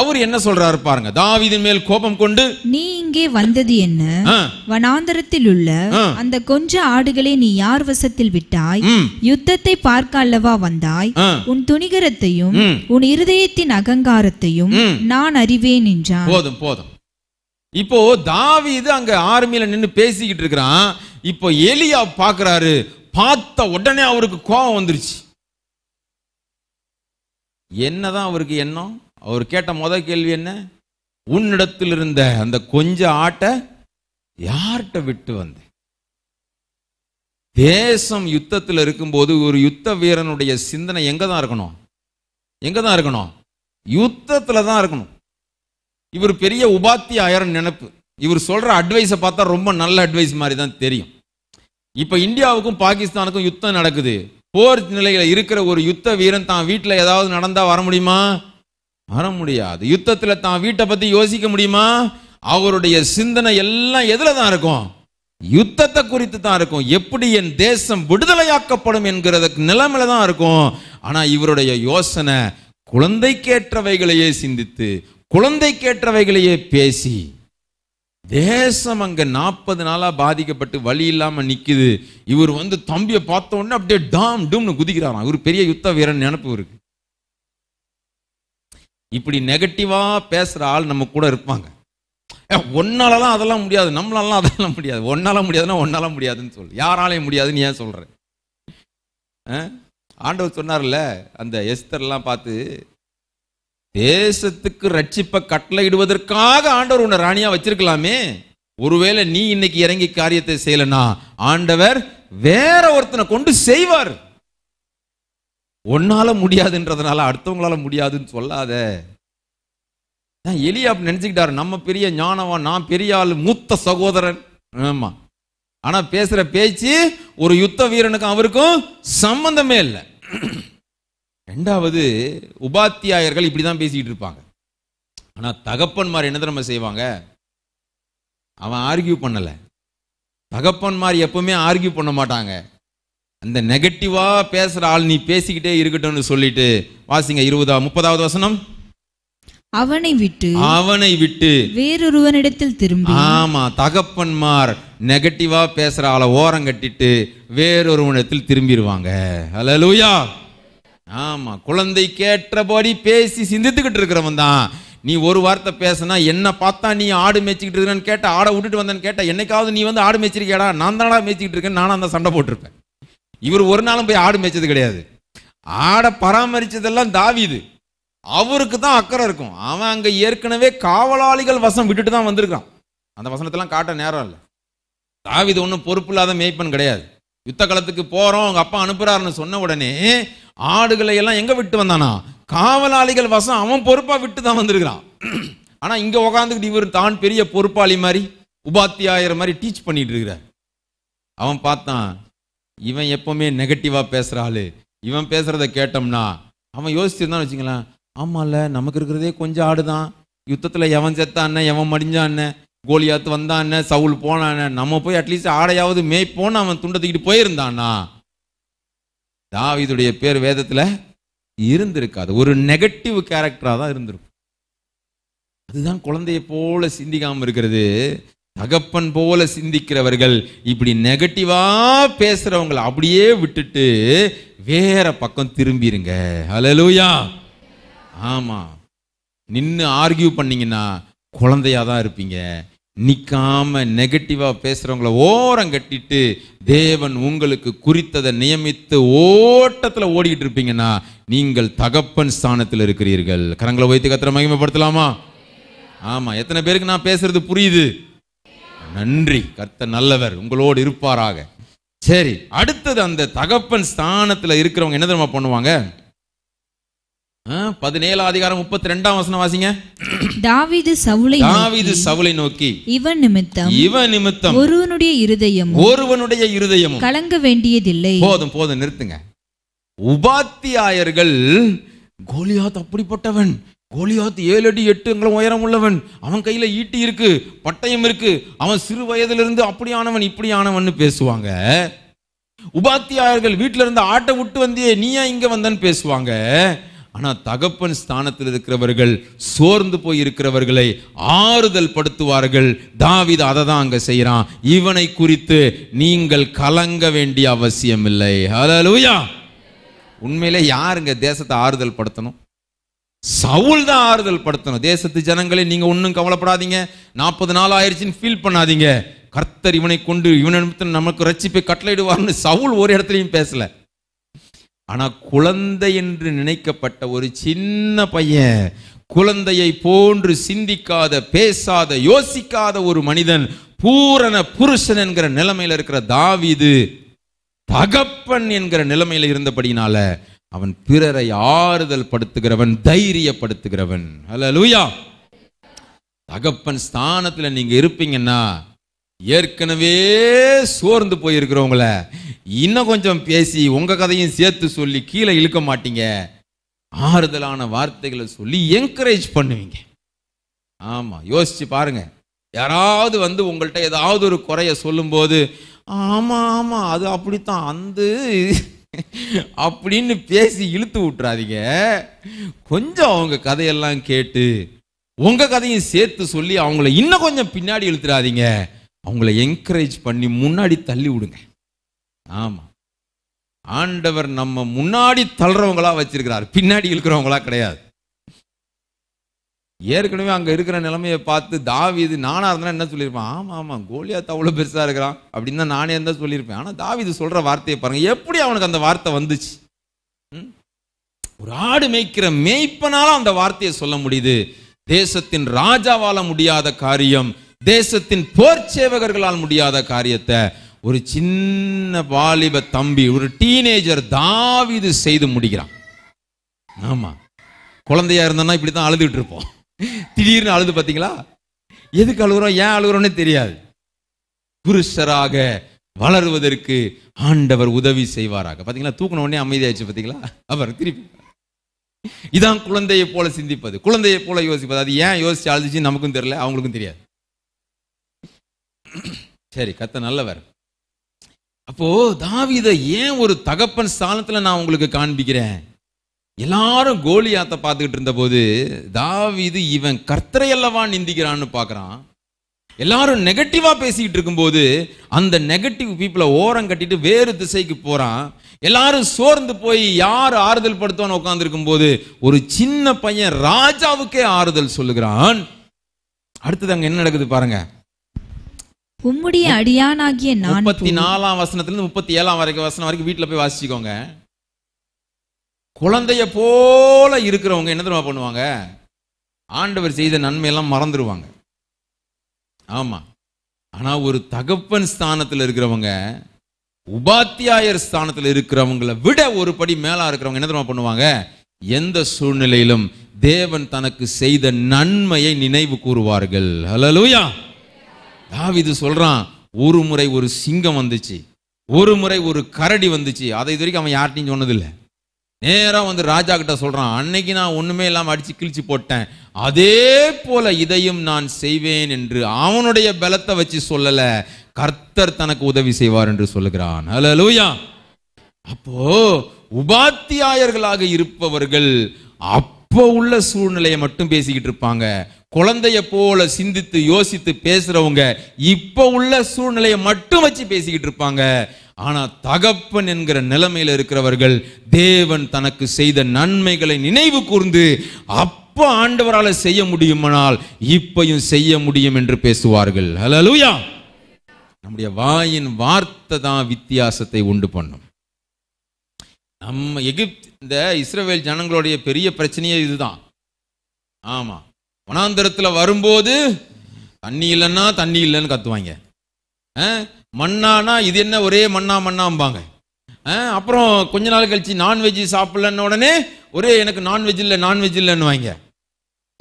அவர் என்ன சொல்றாரு பாருங்க தாவிதின் மேல் கோபம் கொண்டு நீ இங்கே வந்தது என்ன வனாந்தரத்தில் உள்ள அந்த கொஞ்ச ஆடுகளை நீ யார் வசத்தில் விட்டாய் யுத்தத்தை பார்க்க அல்லவா வந்தாய் உன் துணிகரத்தையும் உன் இருதயத்தின் அகங்காரத்தையும் நான் அறிவேன் என்றான் போதும் போதும் இப்போ இது அங்க ஆர்மியில நின்று பேசிக்கிட்டு இருக்கிறான் இப்போ எலியா பாக்குறாரு பார்த்த உடனே அவருக்கு கோபம் வந்துருச்சு என்னதான் அவருக்கு எண்ணம் அவர் கேட்ட முத கேள்வி என்ன உன்னிடத்தில் இருந்த அந்த கொஞ்ச ஆட்டை யார்கிட்ட விட்டு வந்து தேசம் யுத்தத்தில் இருக்கும்போது ஒரு யுத்த வீரனுடைய சிந்தனை எங்கே தான் இருக்கணும் எங்கே தான் இருக்கணும் யுத்தத்தில் தான் இருக்கணும் இவர் பெரிய உபாத்தி ஆயிரம் நினைப்பு இவர் சொல்கிற அட்வைஸை பார்த்தா ரொம்ப நல்ல அட்வைஸ் மாதிரி தான் தெரியும் இப்போ இந்தியாவுக்கும் பாகிஸ்தானுக்கும் யுத்தம் நடக்குது போர் நிலையில் இருக்கிற ஒரு யுத்த வீரன் தான் வீட்டில் ஏதாவது நடந்தால் வர முடியுமா வர முடியாது யுத்தத்தில் தான் வீட்டை பற்றி யோசிக்க முடியுமா அவருடைய சிந்தனை எல்லாம் எதில் தான் இருக்கும் யுத்தத்தை குறித்து தான் இருக்கும் எப்படி என் தேசம் விடுதலையாக்கப்படும் என்கிறத நிலைமையில தான் இருக்கும் ஆனால் இவருடைய யோசனை குழந்தைக்கேற்றவைகளையே சிந்தித்து குழந்தைக்கேற்றவைகளையே பேசி தேசம் அங்கே நாற்பது நாளாக பாதிக்கப்பட்டு வழி இல்லாமல் நிற்குது இவர் வந்து தம்பியை பார்த்த உடனே அப்படியே டாம் டூம்னு குதிக்கிறாராம் இவர் பெரிய யுத்த வீரன் நினப்பு இருக்கு இப்படி நெகட்டிவாக பேசுகிற ஆள் நம்ம கூட இருப்பாங்க ஒன்னாலலாம் அதெல்லாம் முடியாது நம்மளாலாம் அதெல்லாம் முடியாது ஒன்னால முடியாதுன்னா ஒன்னால முடியாதுன்னு சொல்லு யாராலையும் முடியாதுன்னு ஏன் சொல்கிறேன் ஆண்டவர் சொன்னார்ல அந்த எஸ்தர்லாம் பார்த்து தேசத்துக்கு ரட்சிப்பை கட்டளையிடுவதற்காக ஆண்டவர் உன்னை ராணியாக வச்சிருக்கலாமே ஒருவேளை நீ இன்னைக்கு இறங்கி காரியத்தை செய்யலைன்னா ஆண்டவர் வேற ஒருத்தனை கொண்டு செய்வார் உன்னால முடியாதுன்றதுனால அடுத்தவங்களால முடியாதுன்னு சொல்லாத எலியா நினைச்சுக்கிட்டாரு நம்ம பெரிய ஞானவா நான் பெரிய ஆள் மூத்த சகோதரன் ஆமா ஆனா பேசுற பேச்சு ஒரு யுத்த வீரனுக்கும் அவருக்கும் சம்பந்தமே இல்லை ரெண்டாவது உபாத்தியாயர்கள் இப்படிதான் பேசிக்கிட்டு இருப்பாங்க ஆனா தகப்பன்மார் என்ன நம்ம செய்வாங்க அவன் ஆர்கியூ பண்ணல தகப்பன்மார் எப்பவுமே ஆர்கியூ பண்ண மாட்டாங்க அந்த நெகட்டிவாக பேசுகிற ஆள் நீ பேசிக்கிட்டே இருக்கட்டும்னு சொல்லிட்டு வாசிங்க இருபதா முப்பதாவது வசனம் அவனை விட்டு அவனை விட்டு வேறொருவனிடத்தில் திரும்ப ஆமா தகப்பன்மார் நெகட்டிவா பேசுற ஆளை ஓரம் கட்டிட்டு வேறொருவனிடத்தில் திரும்பிடுவாங்க லூயா ஆமா குழந்தை கேட்டபடி பேசி சிந்தித்துக்கிட்டு இருக்கிறவன் தான் நீ ஒரு வார்த்தை பேசினா என்ன பார்த்தா நீ ஆடு மேய்ச்சிக்கிட்டு இருக்கிறன்னு கேட்ட ஆடை விட்டுட்டு வந்தேன்னு கேட்ட என்னைக்காவது நீ வந்து ஆடு மேய்ச்சிருக்கியாடா நான் தானடா மேய்ச்சிக்கிட்டு இருக்கேன் நானும் அந்த சண்டை போட்டிருப்பேன் இவர் ஒரு நாளும் போய் ஆடு மேய்ச்சது கிடையாது ஆடை பராமரிச்சதெல்லாம் தாவிது அவருக்கு தான் அக்கறை இருக்கும் அவன் அங்கே ஏற்கனவே காவலாளிகள் வசம் விட்டுட்டு தான் வந்திருக்கான் அந்த வசனத்தெல்லாம் காட்ட நேரம் இல்லை தாவிது ஒன்றும் பொறுப்பு இல்லாத மேய்ப்பன் கிடையாது யுத்த களத்துக்கு போகிறோம் உங்கள் அப்பா அனுப்புகிறாருன்னு சொன்ன உடனே ஆடுகளை எல்லாம் எங்கே விட்டு வந்தானா காவலாளிகள் வசம் அவன் பொறுப்பாக விட்டு தான் வந்திருக்கிறான் ஆனால் இங்கே உக்காந்துக்கிட்டு இவர் தான் பெரிய பொறுப்பாளி மாதிரி உபாத்தியாயிரம் மாதிரி டீச் பண்ணிட்டு இருக்கிறார் அவன் பார்த்தான் இவன் எப்போவுமே நெகட்டிவாக பேசுகிற ஆள் இவன் பேசுகிறத கேட்டோம்னா அவன் யோசிச்சிருந்தான்னு வச்சுக்கலாம் ஆமாம்ல நமக்கு இருக்கிறதே கொஞ்சம் ஆடு தான் யுத்தத்தில் எவன் செத்தான்னு எவன் மடிஞ்சான்னு கோலியாத்து வந்தான்னு சவுல் போனான்னு நம்ம போய் அட்லீஸ்ட் ஆடையாவது மேய்ப்போன்னு அவன் துண்டத்துக்கிட்டு போயிருந்தானா தாவிதுடைய பேர் வேதத்தில் இருந்திருக்காது ஒரு நெகட்டிவ் கேரக்டராக தான் இருந்திருக்கும் அதுதான் குழந்தையை போல சிந்திக்காமல் இருக்கிறது தகப்பன் போல சிந்திக்கிறவர்கள் இப்படி நெகட்டிவா பேசுறவங்களை அப்படியே விட்டுட்டு வேற பக்கம் திரும்பிடுங்க ஹலலூயா ஆமா நின்று ஆர்கியூ பண்ணீங்கன்னா குழந்தையா தான் இருப்பீங்க நிற்காம நெகட்டிவா பேசுறவங்கள ஓரம் கட்டிட்டு தேவன் உங்களுக்கு குறித்ததை நியமித்து ஓட்டத்துல ஓடிக்கிட்டு இருப்பீங்கன்னா நீங்கள் தகப்பன் ஸ்தானத்தில் இருக்கிறீர்கள் கரங்களை வைத்து கத்திர மகிமைப்படுத்தலாமா ஆமா எத்தனை பேருக்கு நான் பேசுறது புரியுது நன்றி கர்த்த நல்லவர் உங்களோடு இருப்பாராக சரி அடுத்தது அந்த தகப்பன் ஸ்தானத்தில் இருக்கிறவங்க என்ன தெரியுமா பண்ணுவாங்க பதினேழு அதிகாரம் முப்பத்தி ரெண்டாம் வசனம் வாசிங்க தாவிது சவுளை தாவிது சவுளை நோக்கி இவன் நிமித்தம் இவன் நிமித்தம் ஒருவனுடைய இருதயம் ஒருவனுடைய இருதயம் கலங்க வேண்டியதில்லை போதும் போதும் நிறுத்துங்க உபாத்தியாயர்கள் கோலியாத் அப்படிப்பட்டவன் கோலியாத்து ஏழு அடி எட்டுங்களும் உயரம் உள்ளவன் அவன் கையில் ஈட்டி இருக்கு பட்டயம் இருக்கு அவன் சிறு வயதிலிருந்து அப்படியானவன் இப்படியானவன் பேசுவாங்க உபாத்தியாயர்கள் வீட்டில இருந்து ஆட்டை விட்டு வந்தியே நீயா இங்க வந்தன்னு பேசுவாங்க ஆனால் தகப்பன் ஸ்தானத்தில் இருக்கிறவர்கள் சோர்ந்து போய் இருக்கிறவர்களை ஆறுதல் படுத்துவார்கள் தாவித அதை தான் அங்கே செய்கிறான் இவனை குறித்து நீங்கள் கலங்க வேண்டிய அவசியம் இல்லை உண்மையில உண்மையிலே யாருங்க தேசத்தை ஆறுதல் படுத்தணும் சவுல் தான் ஆறுதல் படுத்தணும் தேசத்து ஜனங்களே நீங்க ஒன்றும் கவலைப்படாதீங்க நாற்பது நாள் ஆயிடுச்சுன்னு ஃபீல் பண்ணாதீங்க கர்த்தர் இவனை கொண்டு இவனை நமக்கு ரச்சிப்பை கட்டளையிடுவார்னு சவுல் ஒரு இடத்துலையும் பேசல ஆனா குழந்தை என்று நினைக்கப்பட்ட ஒரு சின்ன பையன் குழந்தையை போன்று சிந்திக்காத பேசாத யோசிக்காத ஒரு மனிதன் பூரண புருஷன் என்கிற நிலைமையில இருக்கிற தாவிது தகப்பன் என்கிற நிலைமையில இருந்தபடினால அவன் பிறரை ஆறுதல் படுத்துகிறவன் தைரியப்படுத்துகிறவன் அல்ல லூயா தகப்பன் ஸ்தானத்தில் நீங்கள் இருப்பீங்கன்னா ஏற்கனவே சோர்ந்து போயிருக்கிறவங்கள இன்னும் கொஞ்சம் பேசி உங்கள் கதையும் சேர்த்து சொல்லி கீழே இழுக்க மாட்டீங்க ஆறுதலான வார்த்தைகளை சொல்லி என்கரேஜ் பண்ணுவீங்க ஆமாம் யோசிச்சு பாருங்க யாராவது வந்து உங்கள்கிட்ட ஏதாவது ஒரு குறைய சொல்லும்போது ஆமாம் ஆமாம் அது அப்படித்தான் அந்த அப்படின்னு பேசி இழுத்து விட்டுறாதீங்க கொஞ்சம் அவங்க கதையெல்லாம் கேட்டு உங்க கதையும் சேர்த்து சொல்லி அவங்கள இன்னும் கொஞ்சம் பின்னாடி இழுத்துறாதீங்க அவங்கள என்கரேஜ் பண்ணி முன்னாடி தள்ளி விடுங்க ஆமா ஆண்டவர் நம்ம முன்னாடி தள்ளுறவங்களா வச்சிருக்கிறார் பின்னாடி இழுக்கிறவங்களா கிடையாது ஏற்கனவே அங்கே இருக்கிற நிலைமையை பார்த்து தாவிது நானாக இருந்தேன் என்ன சொல்லியிருப்பேன் ஆமாம் ஆமாம் கோலியாத் அவ்வளோ பெருசாக இருக்கிறான் அப்படின்னு தான் நானே இருந்தால் சொல்லியிருப்பேன் ஆனால் தாவிது சொல்கிற வார்த்தையை பாருங்கள் எப்படி அவனுக்கு அந்த வார்த்தை வந்துச்சு ஒரு ஆடு மேய்க்கிற மேய்ப்பனாலும் அந்த வார்த்தையை சொல்ல முடியுது தேசத்தின் ராஜாவால முடியாத காரியம் தேசத்தின் போர் சேவகர்களால் முடியாத காரியத்தை ஒரு சின்ன வாலிப தம்பி ஒரு டீனேஜர் தாவிது செய்து முடிக்கிறான் ஆமா குழந்தையா இருந்தோம்னா இப்படி தான் அழுதுகிட்டு இருப்போம் திடீர்னு அழுது பார்த்தீங்களா எதுக்கு அழுகுறோம் ஏன் அழுகுறோம்னே தெரியாது புருஷராக வளருவதற்கு ஆண்டவர் உதவி செய்வாராக பார்த்தீங்களா தூக்கின உடனே அமைதியாச்சு பார்த்தீங்களா அவர் திருப்பி இதான் குழந்தையை போல சிந்திப்பது குழந்தையை போல யோசிப்பது அது ஏன் யோசிச்சு அழுதுச்சு நமக்கும் தெரியல அவங்களுக்கும் தெரியாது சரி கத்த நல்லவர் அப்போ தாவித ஏன் ஒரு தகப்பன் ஸ்தானத்தில் நான் உங்களுக்கு காண்பிக்கிறேன் எல்லாரும் கோலியாத்த பார்த்துக்கிட்டு இருந்த போது தாவிது இவன் கர்த்தரை அல்லவா நிந்திக்கிறான்னு பார்க்குறான் எல்லாரும் நெகட்டிவாக பேசிக்கிட்டு இருக்கும்போது அந்த நெகட்டிவ் பீப்புளை ஓரம் கட்டிட்டு வேறு திசைக்கு போகிறான் எல்லாரும் சோர்ந்து போய் யார் ஆறுதல் உட்கார்ந்து உட்காந்துருக்கும் போது ஒரு சின்ன பையன் ராஜாவுக்கே ஆறுதல் சொல்லுகிறான் அடுத்தது அங்கே என்ன நடக்குது பாருங்க உம்முடைய அடியானாகிய நாற்பத்தி நாலாம் வசனத்துலேருந்து முப்பத்தி ஏழாம் வரைக்கும் வசனம் வரைக்கும் வீட்டில் போய் வாசிச்சுக்கோங்க குழந்தைய போல இருக்கிறவங்க என்ன தெரியுமா பண்ணுவாங்க ஆண்டவர் செய்த நன்மையெல்லாம் மறந்துடுவாங்க ஆமாம் ஆனால் ஒரு தகப்பன் ஸ்தானத்தில் இருக்கிறவங்க உபாத்தியாயர் ஸ்தானத்தில் இருக்கிறவங்களை விட ஒரு படி மேலாக இருக்கிறவங்க என்ன தெரியுமா பண்ணுவாங்க எந்த சூழ்நிலையிலும் தேவன் தனக்கு செய்த நன்மையை நினைவு கூறுவார்கள் ஹலலூயா இது சொல்கிறான் ஒரு முறை ஒரு சிங்கம் வந்துச்சு ஒரு முறை ஒரு கரடி வந்துச்சு அதை இது வரைக்கும் அவன் யார்ட்டையும் சொன்னதில்லை நேராக வந்து ராஜா கிட்ட சொல்கிறான் அன்னைக்கு நான் ஒன்றுமே இல்லாமல் அடித்து கிழிச்சு போட்டேன் அதே போல இதையும் நான் செய்வேன் என்று அவனுடைய பலத்தை வச்சு சொல்லலை கர்த்தர் தனக்கு உதவி செய்வார் என்று சொல்லுகிறான் ஹலோ லூயா அப்போ உபாத்தியாயர்களாக இருப்பவர்கள் அப்போ உள்ள சூழ்நிலையை மட்டும் பேசிக்கிட்டு இருப்பாங்க குழந்தைய போல சிந்தித்து யோசித்து பேசுறவங்க இப்போ உள்ள சூழ்நிலையை மட்டும் வச்சு பேசிக்கிட்டு இருப்பாங்க ஆனால் தகப்பன் என்கிற நிலைமையில் இருக்கிறவர்கள் தேவன் தனக்கு செய்த நன்மைகளை நினைவு கூர்ந்து அப்போ ஆண்டவரால் செய்ய முடியுமானால் இப்பையும் செய்ய முடியும் என்று பேசுவார்கள் ஹலலூயா நம்முடைய வாயின் வார்த்தை தான் வித்தியாசத்தை உண்டு பண்ணும் நம்ம எகிப்த் இந்த இஸ்ரேல் ஜனங்களுடைய பெரிய பிரச்சனையே இதுதான் ஆமாம் வனாந்தரத்தில் வரும்போது தண்ணி இல்லைன்னா தண்ணி இல்லைன்னு கத்துவாங்க மண்ணானா இது என்ன ஒரே மண்ணா மண்ணாம்பாங்க அப்புறம் கொஞ்ச நாள் கழிச்சு நான்வெஜ் சாப்பிடலன்னு உடனே ஒரே எனக்கு நான்வெஜ் இல்லை நான்வெஜ் இல்லைன்னு வாங்க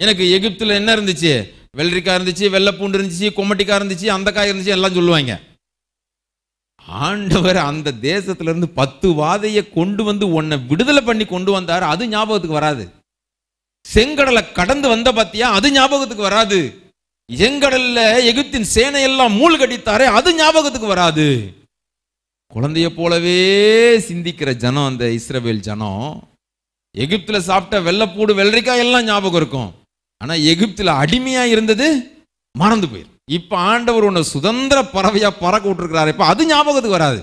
எனக்கு எகிப்தில் என்ன இருந்துச்சு வெள்ளரிக்காய் இருந்துச்சு வெள்ளைப்பூண்டு இருந்துச்சு கொமட்டிக்காய் இருந்துச்சு அந்த காய் இருந்துச்சு எல்லாம் சொல்லுவாங்க ஆண்டவர் அந்த தேசத்திலிருந்து பத்து வாதையை கொண்டு வந்து உன்னை விடுதலை பண்ணி கொண்டு வந்தார் அது ஞாபகத்துக்கு வராது செங்கடலை கடந்து வந்த பார்த்தியா அது ஞாபகத்துக்கு வராது எங்கடல்ல எகிப்தின் சேனையெல்லாம் மூழ்கடித்தாரே அது ஞாபகத்துக்கு வராது குழந்தைய போலவே சிந்திக்கிற ஜனம் அந்த இஸ்ரவேல் ஜனம் எகிப்தில் சாப்பிட்ட வெள்ளப்பூடு வெள்ளரிக்காய் எல்லாம் ஞாபகம் இருக்கும் ஆனால் எகிப்தில் அடிமையாக இருந்தது மறந்து போயிரு இப்போ ஆண்டவர் உன்னை சுதந்திர பறவையாக பறக்க விட்டுருக்கிறாரு இப்போ அது ஞாபகத்துக்கு வராது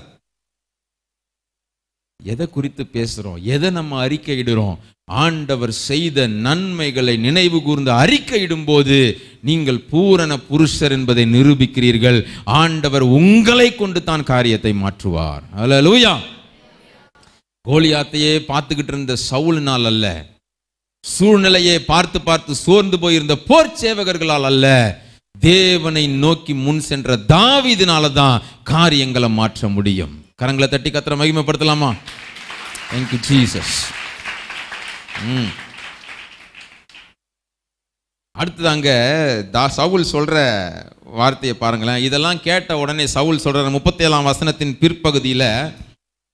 எதை குறித்து பேசுகிறோம் எதை நம்ம அறிக்கையிடுறோம் ஆண்டவர் செய்த நன்மைகளை நினைவு கூர்ந்து போது நீங்கள் பூரண புருஷர் என்பதை நிரூபிக்கிறீர்கள் ஆண்டவர் உங்களை கொண்டு தான் காரியத்தை மாற்றுவார் அல்ல லூயா கோலியாத்தையே பார்த்துக்கிட்டு இருந்த சவுலினால் அல்ல சூழ்நிலையை பார்த்து பார்த்து சோர்ந்து போயிருந்த போர் சேவகர்களால் அல்ல தேவனை நோக்கி முன் சென்ற தாவிதினால தான் காரியங்களை மாற்ற முடியும் கரங்களை தட்டி கத்திர மகிமைப்படுத்தலாமா தேங்க்யூ ஜீசஸ் ம் அடுத்தது அங்கே தா சவுல் சொல்கிற வார்த்தையை பாருங்களேன் இதெல்லாம் கேட்ட உடனே சவுல் சொல்கிற முப்பத்தேழாம் வசனத்தின் பிற்பகுதியில்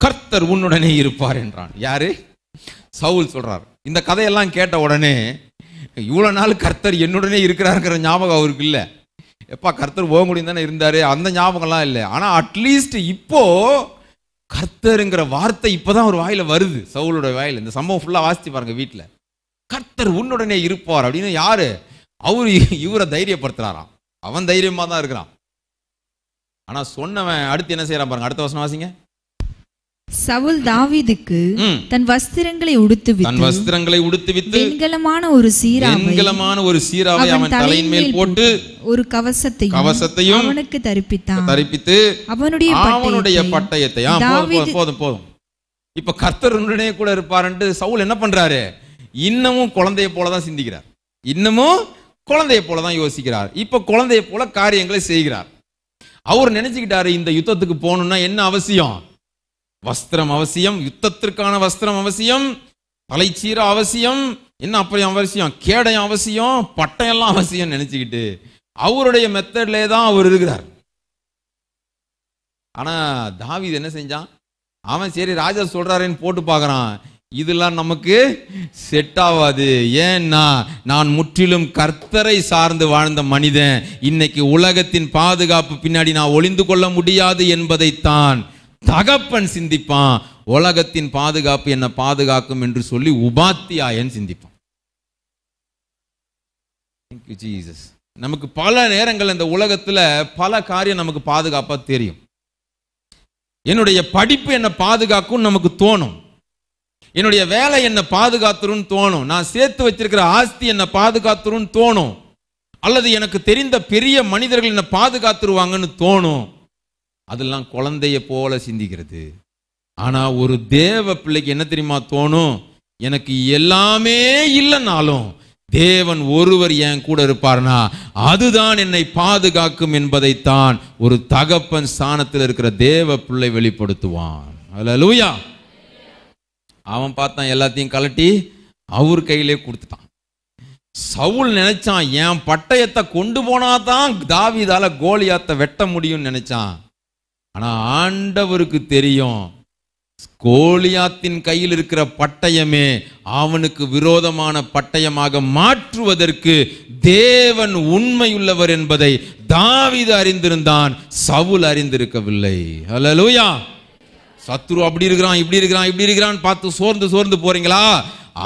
கர்த்தர் உன்னுடனே இருப்பார் என்றான் யார் சவுல் சொல்கிறார் இந்த கதையெல்லாம் கேட்ட உடனே இவ்வளோ நாள் கர்த்தர் என்னுடனே இருக்கிறாருங்கிற ஞாபகம் அவருக்கு இல்லை எப்பா கர்த்தர் ஓங்குடியும் தானே இருந்தார் அந்த ஞாபகம்லாம் இல்லை ஆனால் அட்லீஸ்ட் இப்போ கர்த்தருங்கிற வார்த்தை இப்போதான் ஒரு வாயில வருது சவுலோட வாயில் இந்த சம்பவம் ஃபுல்லாக வாசித்து பாருங்க வீட்டில் கர்த்தர் உன்னுடனே இருப்பார் அப்படின்னு யாரு அவரு இவரை தைரியப்படுத்துறாராம் அவன் தைரியமாக தான் இருக்கிறான் ஆனால் சொன்னவன் அடுத்து என்ன செய்கிறான் பாருங்க அடுத்த வருஷம் வாசிங்க சவுல் தாவீதுக்கு தன் வஸ்திரங்களை உடுத்து தன் வஸ்திரங்களை உடுத்துவித்து வெண்கலமான ஒரு சீராவை வெண்கலமான ஒரு சீராவை அவன் தலையின் மேல் போட்டு ஒரு கவசத்தை கவசத்தையும் அவனுக்கு தரிப்பித்தான் தரிப்பித்து அவனுடைய அவனுடைய பட்டயத்தை போதும் போதும் போதும் இப்ப கர்த்தர் உடனே கூட இருப்பாருன்ட்டு சவுல் என்ன பண்றாரு இன்னமும் குழந்தைய போலதான் சிந்திக்கிறார் இன்னமும் குழந்தைய போலதான் யோசிக்கிறார் இப்ப குழந்தைய போல காரியங்களை செய்கிறார் அவர் நினைச்சுக்கிட்டாரு இந்த யுத்தத்துக்கு போகணும்னா என்ன அவசியம் வஸ்திரம் அவசியம் யுத்தத்திற்கான வஸ்திரம் அவசியம் தலைச்சீர அவசியம் என்ன அப்படி அவசியம் கேடையும் அவசியம் பட்டம் எல்லாம் அவசியம் நினைச்சுக்கிட்டு அவருடைய மெத்தட்லே தான் அவர் இருக்கிறார் ஆனால் தாவிது என்ன செஞ்சான் அவன் சரி ராஜா சொல்றாருன்னு போட்டு பார்க்குறான் இதெல்லாம் நமக்கு செட் ஆகாது ஏன்னா நான் முற்றிலும் கர்த்தரை சார்ந்து வாழ்ந்த மனிதன் இன்னைக்கு உலகத்தின் பாதுகாப்பு பின்னாடி நான் ஒளிந்து கொள்ள முடியாது என்பதைத்தான் தகப்பன் சிந்திப்பான் உலகத்தின் பாதுகாப்பு என்னை பாதுகாக்கும் என்று சொல்லி உபாத்தியாயன் சிந்திப்பான் ஜீசஸ் நமக்கு பல நேரங்கள் இந்த உலகத்தில் பல காரியம் நமக்கு பாதுகாப்பாக தெரியும் என்னுடைய படிப்பு என்னை பாதுகாக்கும் நமக்கு தோணும் என்னுடைய வேலை என்னை பாதுகாத்துருன்னு தோணும் நான் சேர்த்து வச்சிருக்கிற ஆஸ்தி என்னை பாதுகாத்துருன்னு தோணும் அல்லது எனக்கு தெரிந்த பெரிய மனிதர்கள் என்னை பாதுகாத்துருவாங்கன்னு தோணும் அதெல்லாம் குழந்தைய போல சிந்திக்கிறது ஆனால் ஒரு தேவ பிள்ளைக்கு என்ன தெரியுமா தோணும் எனக்கு எல்லாமே இல்லைனாலும் தேவன் ஒருவர் என் கூட இருப்பார்னா அதுதான் என்னை பாதுகாக்கும் என்பதைத்தான் ஒரு தகப்பன் ஸ்தானத்தில் இருக்கிற தேவ பிள்ளை வெளிப்படுத்துவான் அதில் லூயா அவன் பார்த்தான் எல்லாத்தையும் கலட்டி அவர் கையிலே கொடுத்துட்டான் சவுல் நினைச்சான் என் பட்டயத்தை கொண்டு போனாதான் தாவிதால கோலியாத்த வெட்ட முடியும்னு நினைச்சான் ஆனால் ஆண்டவருக்கு தெரியும் கோலியாத்தின் கையில் இருக்கிற பட்டயமே அவனுக்கு விரோதமான பட்டயமாக மாற்றுவதற்கு தேவன் உண்மையுள்ளவர் என்பதை தாவிது அறிந்திருந்தான் சவுல் அறிந்திருக்கவில்லை அல்லலூயா சத்ரு அப்படி இருக்கிறான் இப்படி இருக்கிறான் இப்படி இருக்கிறான் பார்த்து சோர்ந்து சோர்ந்து போறீங்களா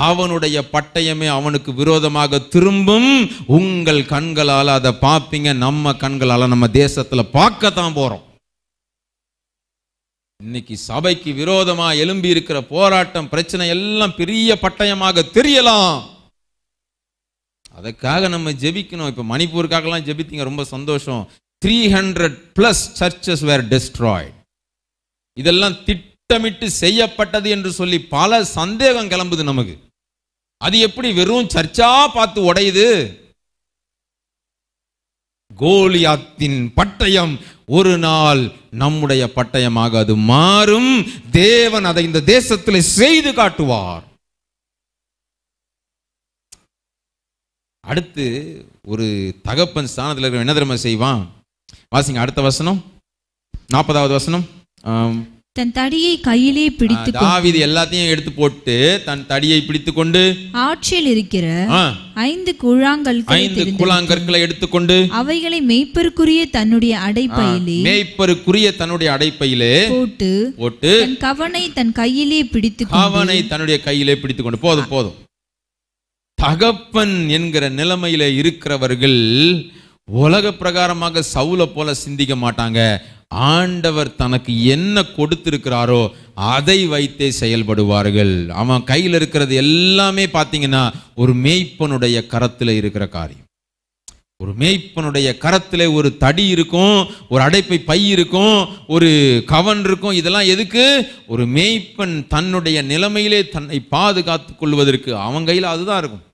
அவனுடைய பட்டயமே அவனுக்கு விரோதமாக திரும்பும் உங்கள் கண்களால் அதை பார்ப்பீங்க நம்ம கண்களால் நம்ம தேசத்தில் பார்க்கத்தான் போகிறோம் இன்னைக்கு சபைக்கு விரோதமா எழும்பி இருக்கிற போராட்டம் பிரச்சனை எல்லாம் பெரிய பட்டயமாக தெரியலாம் அதற்காக நம்ம ஜெபிக்கணும் இப்போ மணிப்பூருக்காகலாம் ஜெபித்தீங்க ரொம்ப சந்தோஷம் three hundred plus churches were destroyed இதெல்லாம் திட்டமிட்டு செய்யப்பட்டது என்று சொல்லி பல சந்தேகம் கிளம்புது நமக்கு அது எப்படி வெறும் சர்ச்சா பார்த்து உடையுது கோலியாத்தின் பட்டயம் ஒரு நாள் நம்முடைய பட்டயமாக அது மாறும் தேவன் அதை இந்த தேசத்தில் செய்து காட்டுவார் அடுத்து ஒரு தகப்பன் ஸ்தானத்தில் இருக்கிற என்ன திறமை செய்வான் வாசிங்க அடுத்த வசனம் நாற்பதாவது வசனம் தன் தடியை கையிலே பிடித்து தாவீது எல்லாத்தையும் எடுத்து போட்டு தன் தடியை பிடித்து கொண்டு ஆட்சியில் இருக்கிற ஐந்து கூழாங்கல் ஐந்து கூழாங்கற்களை எடுத்துக்கொண்டு அவைகளை மேய்ப்பருக்குரிய தன்னுடைய அடைப்பையிலே மேய்ப்பருக்குரிய தன்னுடைய அடைப்பையிலே போட்டு போட்டு தன் கவனை தன் கையிலே பிடித்து கவனை தன்னுடைய கையிலே பிடித்து கொண்டு போதும் போதும் தகப்பன் என்கிற நிலைமையில இருக்கிறவர்கள் உலக பிரகாரமாக சவுல போல சிந்திக்க மாட்டாங்க ஆண்டவர் தனக்கு என்ன கொடுத்திருக்கிறாரோ அதை வைத்தே செயல்படுவார்கள் அவன் கையில் இருக்கிறது எல்லாமே பார்த்தீங்கன்னா ஒரு மேய்ப்பனுடைய கரத்தில் இருக்கிற காரியம் ஒரு மேய்ப்பனுடைய கரத்தில் ஒரு தடி இருக்கும் ஒரு அடைப்பை பை இருக்கும் ஒரு கவன் இருக்கும் இதெல்லாம் எதுக்கு ஒரு மேய்ப்பன் தன்னுடைய நிலைமையிலே தன்னை பாதுகாத்து கொள்வதற்கு அவன் கையில் அதுதான் இருக்கும்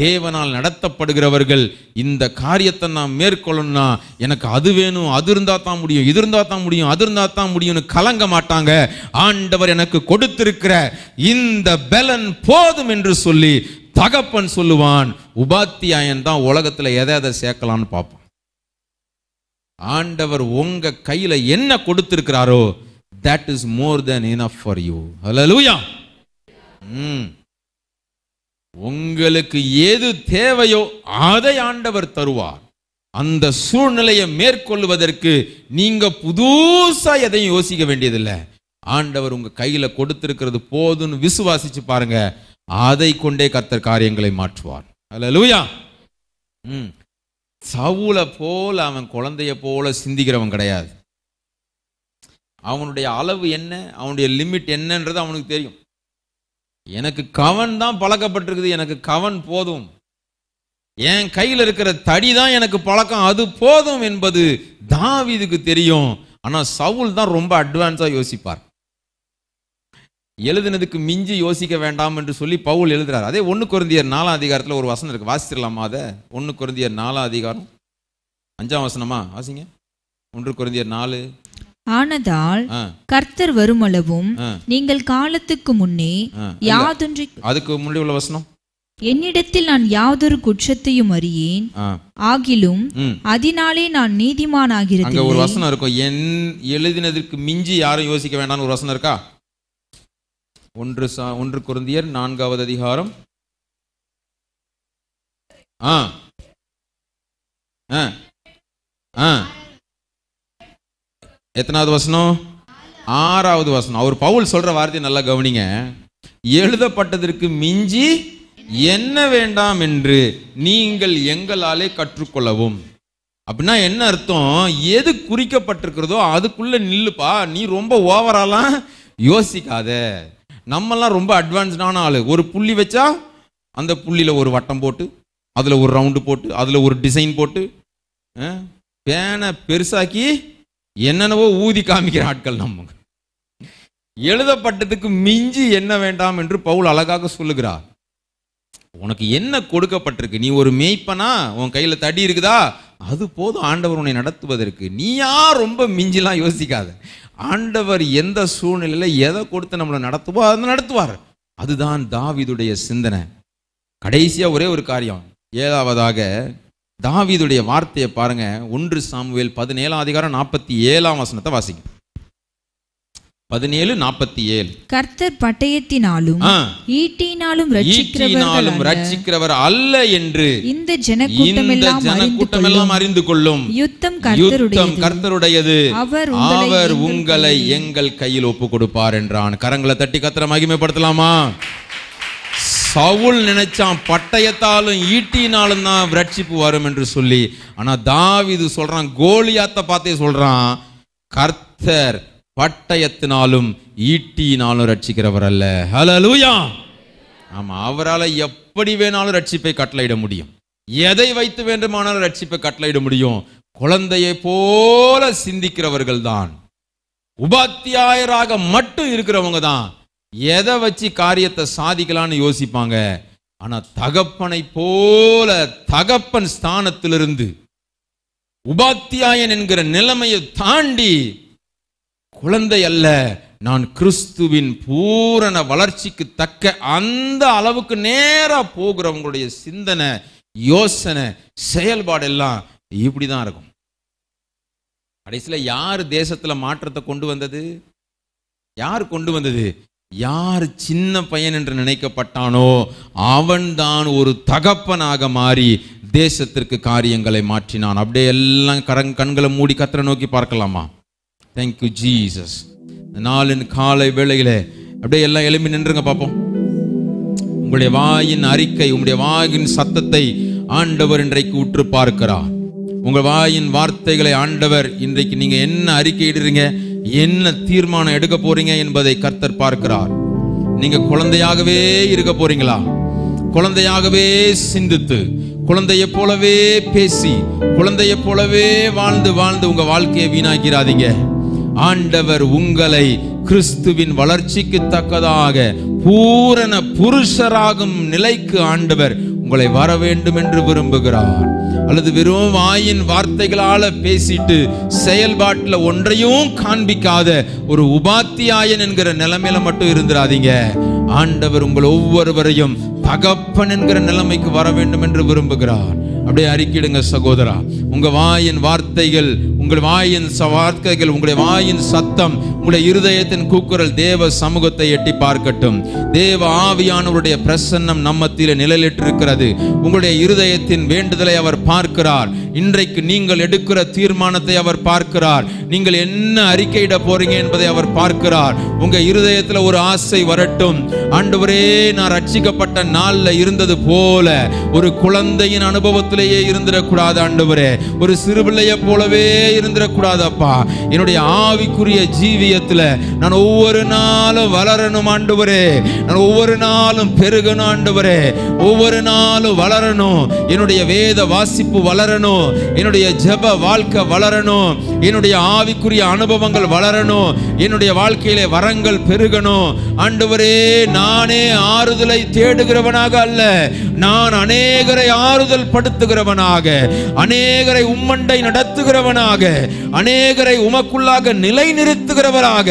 தேவனால் நடத்தப்படுகிறவர்கள் இந்த காரியத்தை நான் மேற்கொள்ளணும்னா எனக்கு அது வேணும் அது இருந்தால் தான் முடியும் இது இருந்தால் தான் முடியும் அது இருந்தால் தான் முடியும்னு கலங்க மாட்டாங்க ஆண்டவர் எனக்கு கொடுத்திருக்கிற இந்த பலன் போதும் என்று சொல்லி தகப்பன் சொல்லுவான் உபாத்தியாயன் தான் உலகத்தில் எதை எதை சேர்க்கலான்னு பார்ப்பான் ஆண்டவர் உங்க கையில் என்ன கொடுத்திருக்கிறாரோ that is more then enough for you hallelujah ம் உங்களுக்கு ஏது தேவையோ அதை ஆண்டவர் தருவார் அந்த சூழ்நிலையை மேற்கொள்வதற்கு நீங்க புதுசா எதையும் யோசிக்க வேண்டியதில்லை ஆண்டவர் உங்க கையில கொடுத்திருக்கிறது போதுன்னு விசுவாசிச்சு பாருங்க அதை கொண்டே கத்தர் காரியங்களை மாற்றுவார் அல்ல லூயா ம் சவுளை போல அவன் குழந்தைய போல சிந்திக்கிறவன் கிடையாது அவனுடைய அளவு என்ன அவனுடைய லிமிட் என்னன்றது அவனுக்கு தெரியும் எனக்கு கவன் தான் பழக்கப்பட்டிருக்குது எனக்கு கவன் போதும் என் கையில் இருக்கிற தடி தான் எனக்கு பழக்கம் அது போதும் என்பது தாவிதுக்கு தெரியும் ஆனால் சவுல் தான் ரொம்ப அட்வான்ஸாக யோசிப்பார் எழுதுனதுக்கு மிஞ்சி யோசிக்க வேண்டாம் என்று சொல்லி பவுல் எழுதுறார் அதே ஒன்று குருந்தியர் நாலாம் அதிகாரத்தில் ஒரு வசனம் இருக்குது வாசிச்சிடலாமா அதை ஒன்று குருந்தியர் நாலாம் அதிகாரம் அஞ்சாம் வசனமா வாசிங்க ஒன்று குருந்தியர் நாலு ஆனதால் கர்த்தர் வருமளவும் நீங்கள் காலத்துக்கு முன்னே யாதொன்றை அதுக்கு முன்னாடி உள்ள வசனம் என்னிடத்தில் நான் யாதொரு குற்றத்தையும் அறியேன் ஆகிலும் அதனாலே நான் நீதிமானாகிறது அங்க ஒரு வசனம் இருக்கும் என் எழுதினதற்கு மிஞ்சி யாரும் யோசிக்க வேண்டாம்னு ஒரு வசனம் இருக்கா ஒன்று ஒன்று குருந்தியர் நான்காவது அதிகாரம் ஆ ஆ ஆ எத்தனாவது வசனம் ஆறாவது வசனம் அவர் பவுல் சொல்ற வார்த்தையை நல்லா கவனிங்க எழுதப்பட்டதற்கு மிஞ்சி என்ன வேண்டாம் என்று நீங்கள் எங்களாலே கற்றுக்கொள்ளவும் அப்படின்னா என்ன அர்த்தம் எது குறிக்கப்பட்டிருக்கிறதோ அதுக்குள்ள நில்லுப்பா நீ ரொம்ப ஓவராலாம் யோசிக்காத நம்மெல்லாம் ரொம்ப அட்வான்ஸ்டான ஆள் ஒரு புள்ளி வச்சா அந்த புள்ளியில் ஒரு வட்டம் போட்டு அதில் ஒரு ரவுண்டு போட்டு அதில் ஒரு டிசைன் போட்டு பேனை பெருசாக்கி என்னென்னவோ ஊதி காமிக்கிற ஆட்கள் நம்ம எழுதப்பட்டதுக்கு மிஞ்சி என்ன வேண்டாம் என்று பவுல் அழகாக சொல்லுகிறார் உனக்கு என்ன கொடுக்கப்பட்டிருக்கு நீ ஒரு மேய்ப்பனா உன் கையில் தடி இருக்குதா அது போதும் ஆண்டவர் உன்னை நடத்துவதற்கு நீயா ரொம்ப மிஞ்சிலாம் யோசிக்காத ஆண்டவர் எந்த சூழ்நிலையில் எதை கொடுத்து நம்மளை நடத்துவோ அதை நடத்துவார் அதுதான் தாவிதுடைய சிந்தனை கடைசியாக ஒரே ஒரு காரியம் ஏதாவதாக தாவீதுடைய வார்த்தையை பாருங்க ஒன்று சாமுவேல் பதினேழாம் அதிகாரம் நாற்பத்தி ஏழாம் வசனத்தை வாசிக்கும் பதினேழு நாற்பத்தி ஏழு கர்த்தர் பட்டயத்தினாலும் ஈட்டினாலும் ஈட்டினாலும் ரட்சிக்கிறவர் அல்ல என்று இந்த ஜனக்கூட்டம் எல்லாம் அறிந்து கொள்ளும் யுத்தம் யுத்தம் கர்த்தருடையது அவர் உங்களை எங்கள் கையில் ஒப்பு கொடுப்பார் என்றான் கரங்களை தட்டி கத்திர மகிமைப்படுத்தலாமா சவுல் நினைச்சான் பட்டயத்தாலும் ஈட்டினாலும் தான் ரட்சிப்பு வரும் என்று சொல்லி ஆனா இது சொல்றான் கோலியாத்த பார்த்தே சொல்றான் கர்த்தர் பட்டயத்தினாலும் ஈட்டினாலும் ரட்சிக்கிறவர் அல்ல ஹலலூயா ஆமா அவரால் எப்படி வேணாலும் ரட்சிப்பை கட்டளையிட முடியும் எதை வைத்து வேண்டுமானாலும் ரட்சிப்பை கட்டளையிட முடியும் குழந்தையை போல சிந்திக்கிறவர்கள் தான் உபாத்தியாயராக மட்டும் இருக்கிறவங்க தான் எதை வச்சு காரியத்தை சாதிக்கலான்னு யோசிப்பாங்க ஆனால் தகப்பனை போல தகப்பன் ஸ்தானத்திலிருந்து உபாத்தியாயன் என்கிற நிலைமையை தாண்டி குழந்தை அல்ல நான் கிறிஸ்துவின் பூரண வளர்ச்சிக்கு தக்க அந்த அளவுக்கு நேராக போகிறவங்களுடைய சிந்தனை யோசனை செயல்பாடு எல்லாம் இப்படி தான் இருக்கும் கடைசியில் யார் தேசத்தில் மாற்றத்தை கொண்டு வந்தது யார் கொண்டு வந்தது யார் சின்ன பையன் என்று நினைக்கப்பட்டானோ அவன்தான் ஒரு தகப்பனாக மாறி தேசத்திற்கு காரியங்களை மாற்றினான் அப்படியே எல்லாம் கரங் கண்களை மூடி கத்திர நோக்கி பார்க்கலாமா தேங்க்யூ ஜீசஸ் நாளின் காலை வேளையிலே அப்படியே எல்லாம் எழுப்பி நின்றுங்க பார்ப்போம் உங்களுடைய வாயின் அறிக்கை உங்களுடைய வாயின் சத்தத்தை ஆண்டவர் இன்றைக்கு உற்று பார்க்கிறார் உங்கள் வாயின் வார்த்தைகளை ஆண்டவர் இன்றைக்கு நீங்க என்ன அறிக்கையிடுறீங்க என்ன தீர்மானம் எடுக்க போறீங்க என்பதை கர்த்தர் பார்க்கிறார் நீங்க குழந்தையாகவே இருக்க போறீங்களா குழந்தையாகவே சிந்தித்து குழந்தைய போலவே பேசி குழந்தைய போலவே வாழ்ந்து வாழ்ந்து உங்க வாழ்க்கையை வீணாக்கிறாதீங்க ஆண்டவர் உங்களை கிறிஸ்துவின் வளர்ச்சிக்கு தக்கதாக பூரண புருஷராகும் நிலைக்கு ஆண்டவர் உங்களை வர வேண்டும் என்று விரும்புகிறார் அல்லது வெறும் வாயின் வார்த்தைகளால பேசிட்டு செயல்பாட்டில் ஒன்றையும் காண்பிக்காத ஒரு உபாத்தியாயன் என்கிற நிலைமையில மட்டும் இருந்துடாதீங்க ஆண்டவர் உங்கள் ஒவ்வொருவரையும் தகப்பன் என்கிற நிலைமைக்கு வர வேண்டும் என்று விரும்புகிறார் அப்படியே அறிக்கிடுங்க சகோதரா உங்கள் வாயின் வார்த்தைகள் உங்கள் வாயின் வார்த்தைகள் உங்களுடைய வாயின் சத்தம் உங்களுடைய இருதயத்தின் கூக்குரல் தேவ சமூகத்தை எட்டி பார்க்கட்டும் தேவ ஆவியானவருடைய பிரசன்னம் நம்மத்தில நிழலிட்டிருக்கிறது உங்களுடைய இருதயத்தின் வேண்டுதலை அவர் பார்க்கிறார் இன்றைக்கு நீங்கள் எடுக்கிற தீர்மானத்தை அவர் பார்க்கிறார் நீங்கள் என்ன அறிக்கையிட போறீங்க என்பதை அவர் பார்க்கிறார் உங்க இருதயத்தில் ஒரு ஆசை வரட்டும் ஆண்டவரே நான் ரட்சிக்கப்பட்ட நாளில் இருந்தது போல ஒரு குழந்தையின் அனுபவத்திலேயே இருந்துடக்கூடாது ஆண்டவரே ஒரு சிறுபிள்ளைய போலவே இருந்துடக்கூடாதப்பா என்னுடைய ஆவிக்குரிய ஜீவி ஊழியத்தில் நான் ஒவ்வொரு நாளும் வளரணும் ஆண்டவரே நான் ஒவ்வொரு நாளும் பெருகணும் ஆண்டவரே ஒவ்வொரு நாளும் வளரணும் என்னுடைய வேத வாசிப்பு வளரணும் என்னுடைய ஜப வாழ்க்கை வளரணும் என்னுடைய ஆவிக்குரிய அனுபவங்கள் வளரணும் என்னுடைய வாழ்க்கையிலே வரங்கள் பெருகணும் ஆண்டவரே நானே ஆறுதலை தேடுகிறவனாக அல்ல நான் அநேகரை ஆறுதல் படுத்துகிறவனாக அநேகரை உம்மண்டை நடத்துகிறவனாக அநேகரை உமக்குள்ளாக நிலை நிறுத்துகிறவராக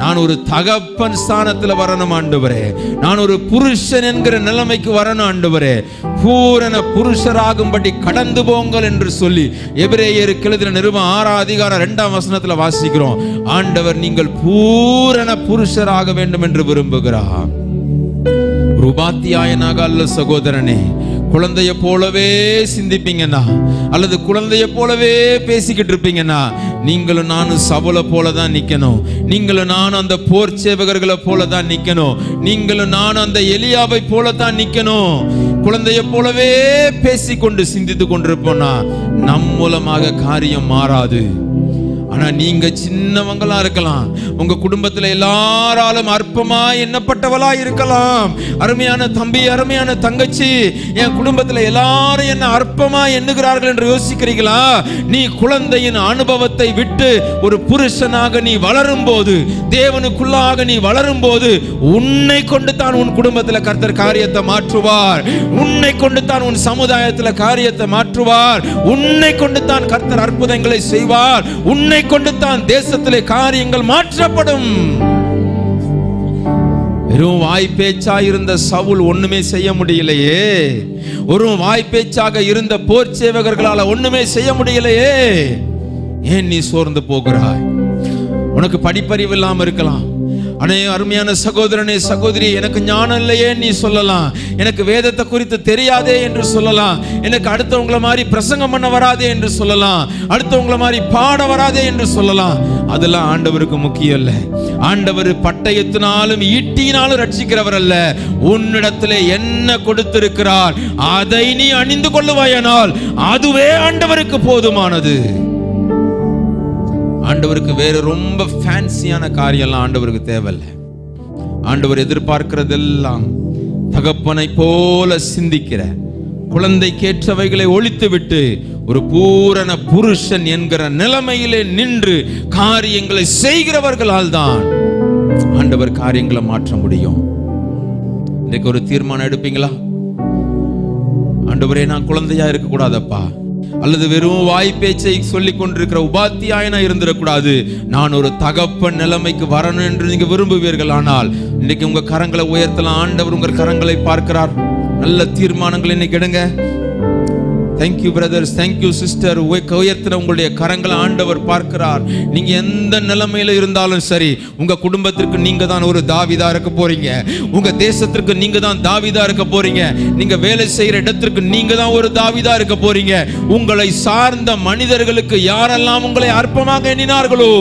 நான் ஒரு தகப்பன் ஸ்தானத்தில் வரணும் ஆண்டுவரே நான் ஒரு புருஷன் என்கிற நிலைமைக்கு வரணும் ஆண்டுவரே பூரண புருஷராகும்படி கடந்து போங்கள் என்று சொல்லி எபிரேயர் கிழதில நிறுவ ஆறாம் அதிகாரம் ரெண்டாம் வசனத்தில் வாசிக்கிறோம் ஆண்டவர் நீங்கள் பூரண புருஷராக வேண்டும் என்று விரும்புகிறார் ஒரு உபாத்தியாயனாக அல்ல சகோதரனே குழந்தைய போலவே சிந்திப்பீங்கன்னா அல்லது குழந்தைய போலவே பேசிக்கிட்டு இருப்பீங்கன்னா நீங்களும் நானும் சபலை போல தான் நிற்கணும் நீங்களும் நானும் அந்த போர் சேவகர்களை போல தான் நிற்கணும் நீங்களும் நானும் அந்த எலியாவை போல தான் நிற்கணும் குழந்தைய போலவே பேசிக்கொண்டு சிந்தித்து கொண்டிருப்போம்னா நம் மூலமாக காரியம் மாறாது ஆனா நீங்க சின்னவங்களா இருக்கலாம் உங்க குடும்பத்துல எல்லாராலும் அற்பமா எண்ணப்பட்டவளா இருக்கலாம் அருமையான தம்பி அருமையான தங்கச்சி என் குடும்பத்துல எல்லாரும் என்ன அற்பமா எண்ணுகிறார்கள் என்று யோசிக்கிறீங்களா நீ குழந்தையின் அனுபவத்தை விட்டு ஒரு புருஷனாக நீ வளரும் போது தேவனுக்குள்ளாக நீ வளரும் போது உன்னை கொண்டு தான் உன் குடும்பத்துல கர்த்தர் காரியத்தை மாற்றுவார் உன்னை கொண்டு தான் உன் சமுதாயத்துல காரியத்தை மாற்றுவார் உன்னை கொண்டு தான் கர்த்தர் அற்புதங்களை செய்வார் உன்னை உன்னை கொண்டு தான் தேசத்திலே காரியங்கள் மாற்றப்படும் வெறும் வாய் பேச்சா இருந்த சவுல் ஒண்ணுமே செய்ய முடியலையே ஒரு வாய் பேச்சாக இருந்த போர் சேவகர்களால ஒண்ணுமே செய்ய முடியலையே ஏன் நீ சோர்ந்து போகிறாய் உனக்கு படிப்பறிவு இல்லாம இருக்கலாம் அனைய அருமையான சகோதரனே சகோதரி எனக்கு ஞானம் இல்லையே நீ சொல்லலாம் எனக்கு வேதத்தை குறித்து தெரியாதே என்று சொல்லலாம் எனக்கு அடுத்தவங்கள மாதிரி பிரசங்கம் பண்ண வராதே என்று சொல்லலாம் அடுத்தவங்கள மாதிரி பாட வராதே என்று சொல்லலாம் அதெல்லாம் ஆண்டவருக்கு முக்கியம் இல்லை ஆண்டவர் பட்டயத்தினாலும் ஈட்டினாலும் ரட்சிக்கிறவர் அல்ல உன்னிடத்துல என்ன கொடுத்திருக்கிறார் அதை நீ அணிந்து கொள்ளுவாயனால் அதுவே ஆண்டவருக்கு போதுமானது ஆண்டவருக்கு வேற ரொம்ப ஃபேன்சியான காரியம்லாம் ஆண்டவருக்கு தேவையில்லை ஆண்டவர் எதிர்பார்க்கிறதெல்லாம் தகப்பனை போல சிந்திக்கிற குழந்தை கேற்றவைகளை ஒழித்து விட்டு ஒரு பூரண புருஷன் என்கிற நிலைமையிலே நின்று காரியங்களை செய்கிறவர்களால் தான் ஆண்டவர் காரியங்களை மாற்ற முடியும் இன்றைக்கு ஒரு தீர்மானம் எடுப்பீங்களா ஆண்டவரே நான் குழந்தையா இருக்கக்கூடாதப்பா அல்லது வெறும் வாய் பேச்சை சொல்லி கொண்டிருக்கிற உபாத்தியாயனா இருந்துடக்கூடாது நான் ஒரு தகப்பன் நிலைமைக்கு வரணும் என்று நீங்க விரும்புவீர்கள் ஆனால் இன்னைக்கு உங்க கரங்களை உயர்த்தலாம் ஆண்டவர் உங்க கரங்களை பார்க்கிறார் நல்ல தீர்மானங்கள் இன்னைக்கு எடுங்க தேங்க்யூ பிரதர்ஸ் தேங்க்யூ சிஸ்டர் உயர்த்தின உங்களுடைய கரங்களை ஆண்டவர் பார்க்கிறார் நீங்கள் எந்த நிலைமையில் இருந்தாலும் சரி உங்கள் குடும்பத்திற்கு நீங்கள் தான் ஒரு தாவிதா இருக்க போகிறீங்க உங்கள் தேசத்திற்கு நீங்கள் தான் தாவிதா இருக்க போகிறீங்க நீங்கள் வேலை செய்கிற இடத்திற்கு நீங்கள் தான் ஒரு தாவிதா இருக்க போகிறீங்க உங்களை சார்ந்த மனிதர்களுக்கு யாரெல்லாம் உங்களை அற்பமாக எண்ணினார்களோ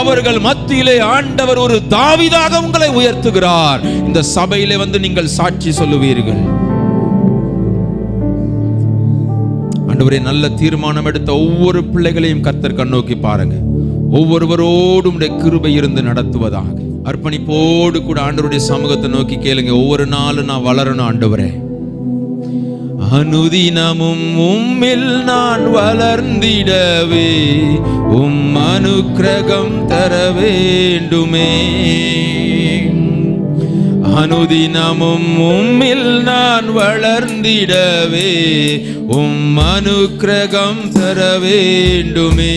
அவர்கள் மத்தியிலே ஆண்டவர் ஒரு தாவிதாக உங்களை உயர்த்துகிறார் இந்த சபையிலே வந்து நீங்கள் சாட்சி சொல்லுவீர்கள் ஆண்டவரே நல்ல தீர்மானம் எடுத்த ஒவ்வொரு பிள்ளைகளையும் கத்தர் கண்ணோக்கி பாருங்க ஒவ்வொருவரோடும் கிருபை இருந்து நடத்துவதாக அர்ப்பணிப்போடு கூட ஆண்டவருடைய சமூகத்தை நோக்கி கேளுங்க ஒவ்வொரு நாளும் நான் வளரணும் ஆண்டவரே அனுதினமும் உம்மில் நான் வளர்ந்திடவே உம் அனுக்கிரகம் தர வேண்டுமே அனுதினமும் உம்மில் நான் வளர்ந்திடவே உம் அனுக்கிரகம் தர வேண்டுமே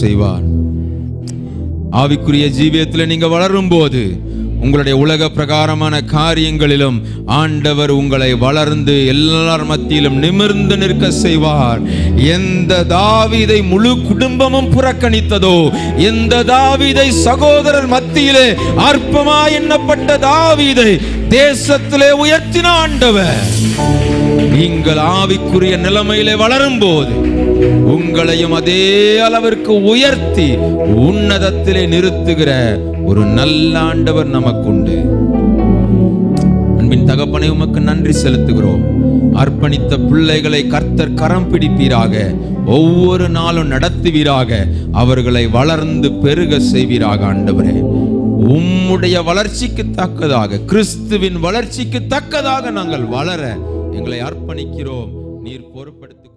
செய்வார் ஆவிக்குரிய ஜீவியத்தில் நீங்க வளரும் போது உங்களுடைய உலக பிரகாரமான காரியங்களிலும் ஆண்டவர் உங்களை வளர்ந்து எல்லார் மத்தியிலும் நிமிர்ந்து நிற்க செய்வார் எந்த தாவிதை முழு குடும்பமும் புறக்கணித்ததோ எந்த தாவிதை சகோதரர் மத்தியிலே அற்பமாய் எண்ணப்பட்ட தாவிதை தேசத்திலே உயர்த்தின ஆண்டவர் நீங்கள் ஆவிக்குரிய நிலைமையிலே வளரும் போது உங்களையும் அதே அளவிற்கு உயர்த்தி உன்னதத்திலே நிறுத்துகிற ஒரு நல்ல ஆண்டவர் நமக்கு உண்டு அன்பின் தகப்பனை உமக்கு நன்றி செலுத்துகிறோம் அர்ப்பணித்த பிள்ளைகளை கர்த்தர் கரம் பிடிப்பீராக ஒவ்வொரு நாளும் நடத்துவீராக அவர்களை வளர்ந்து பெருக செய்வீராக ஆண்டவரே உம்முடைய வளர்ச்சிக்கு தக்கதாக கிறிஸ்துவின் வளர்ச்சிக்கு தக்கதாக நாங்கள் வளர எங்களை அர்ப்பணிக்கிறோம் நீர் பொறுப்படுத்த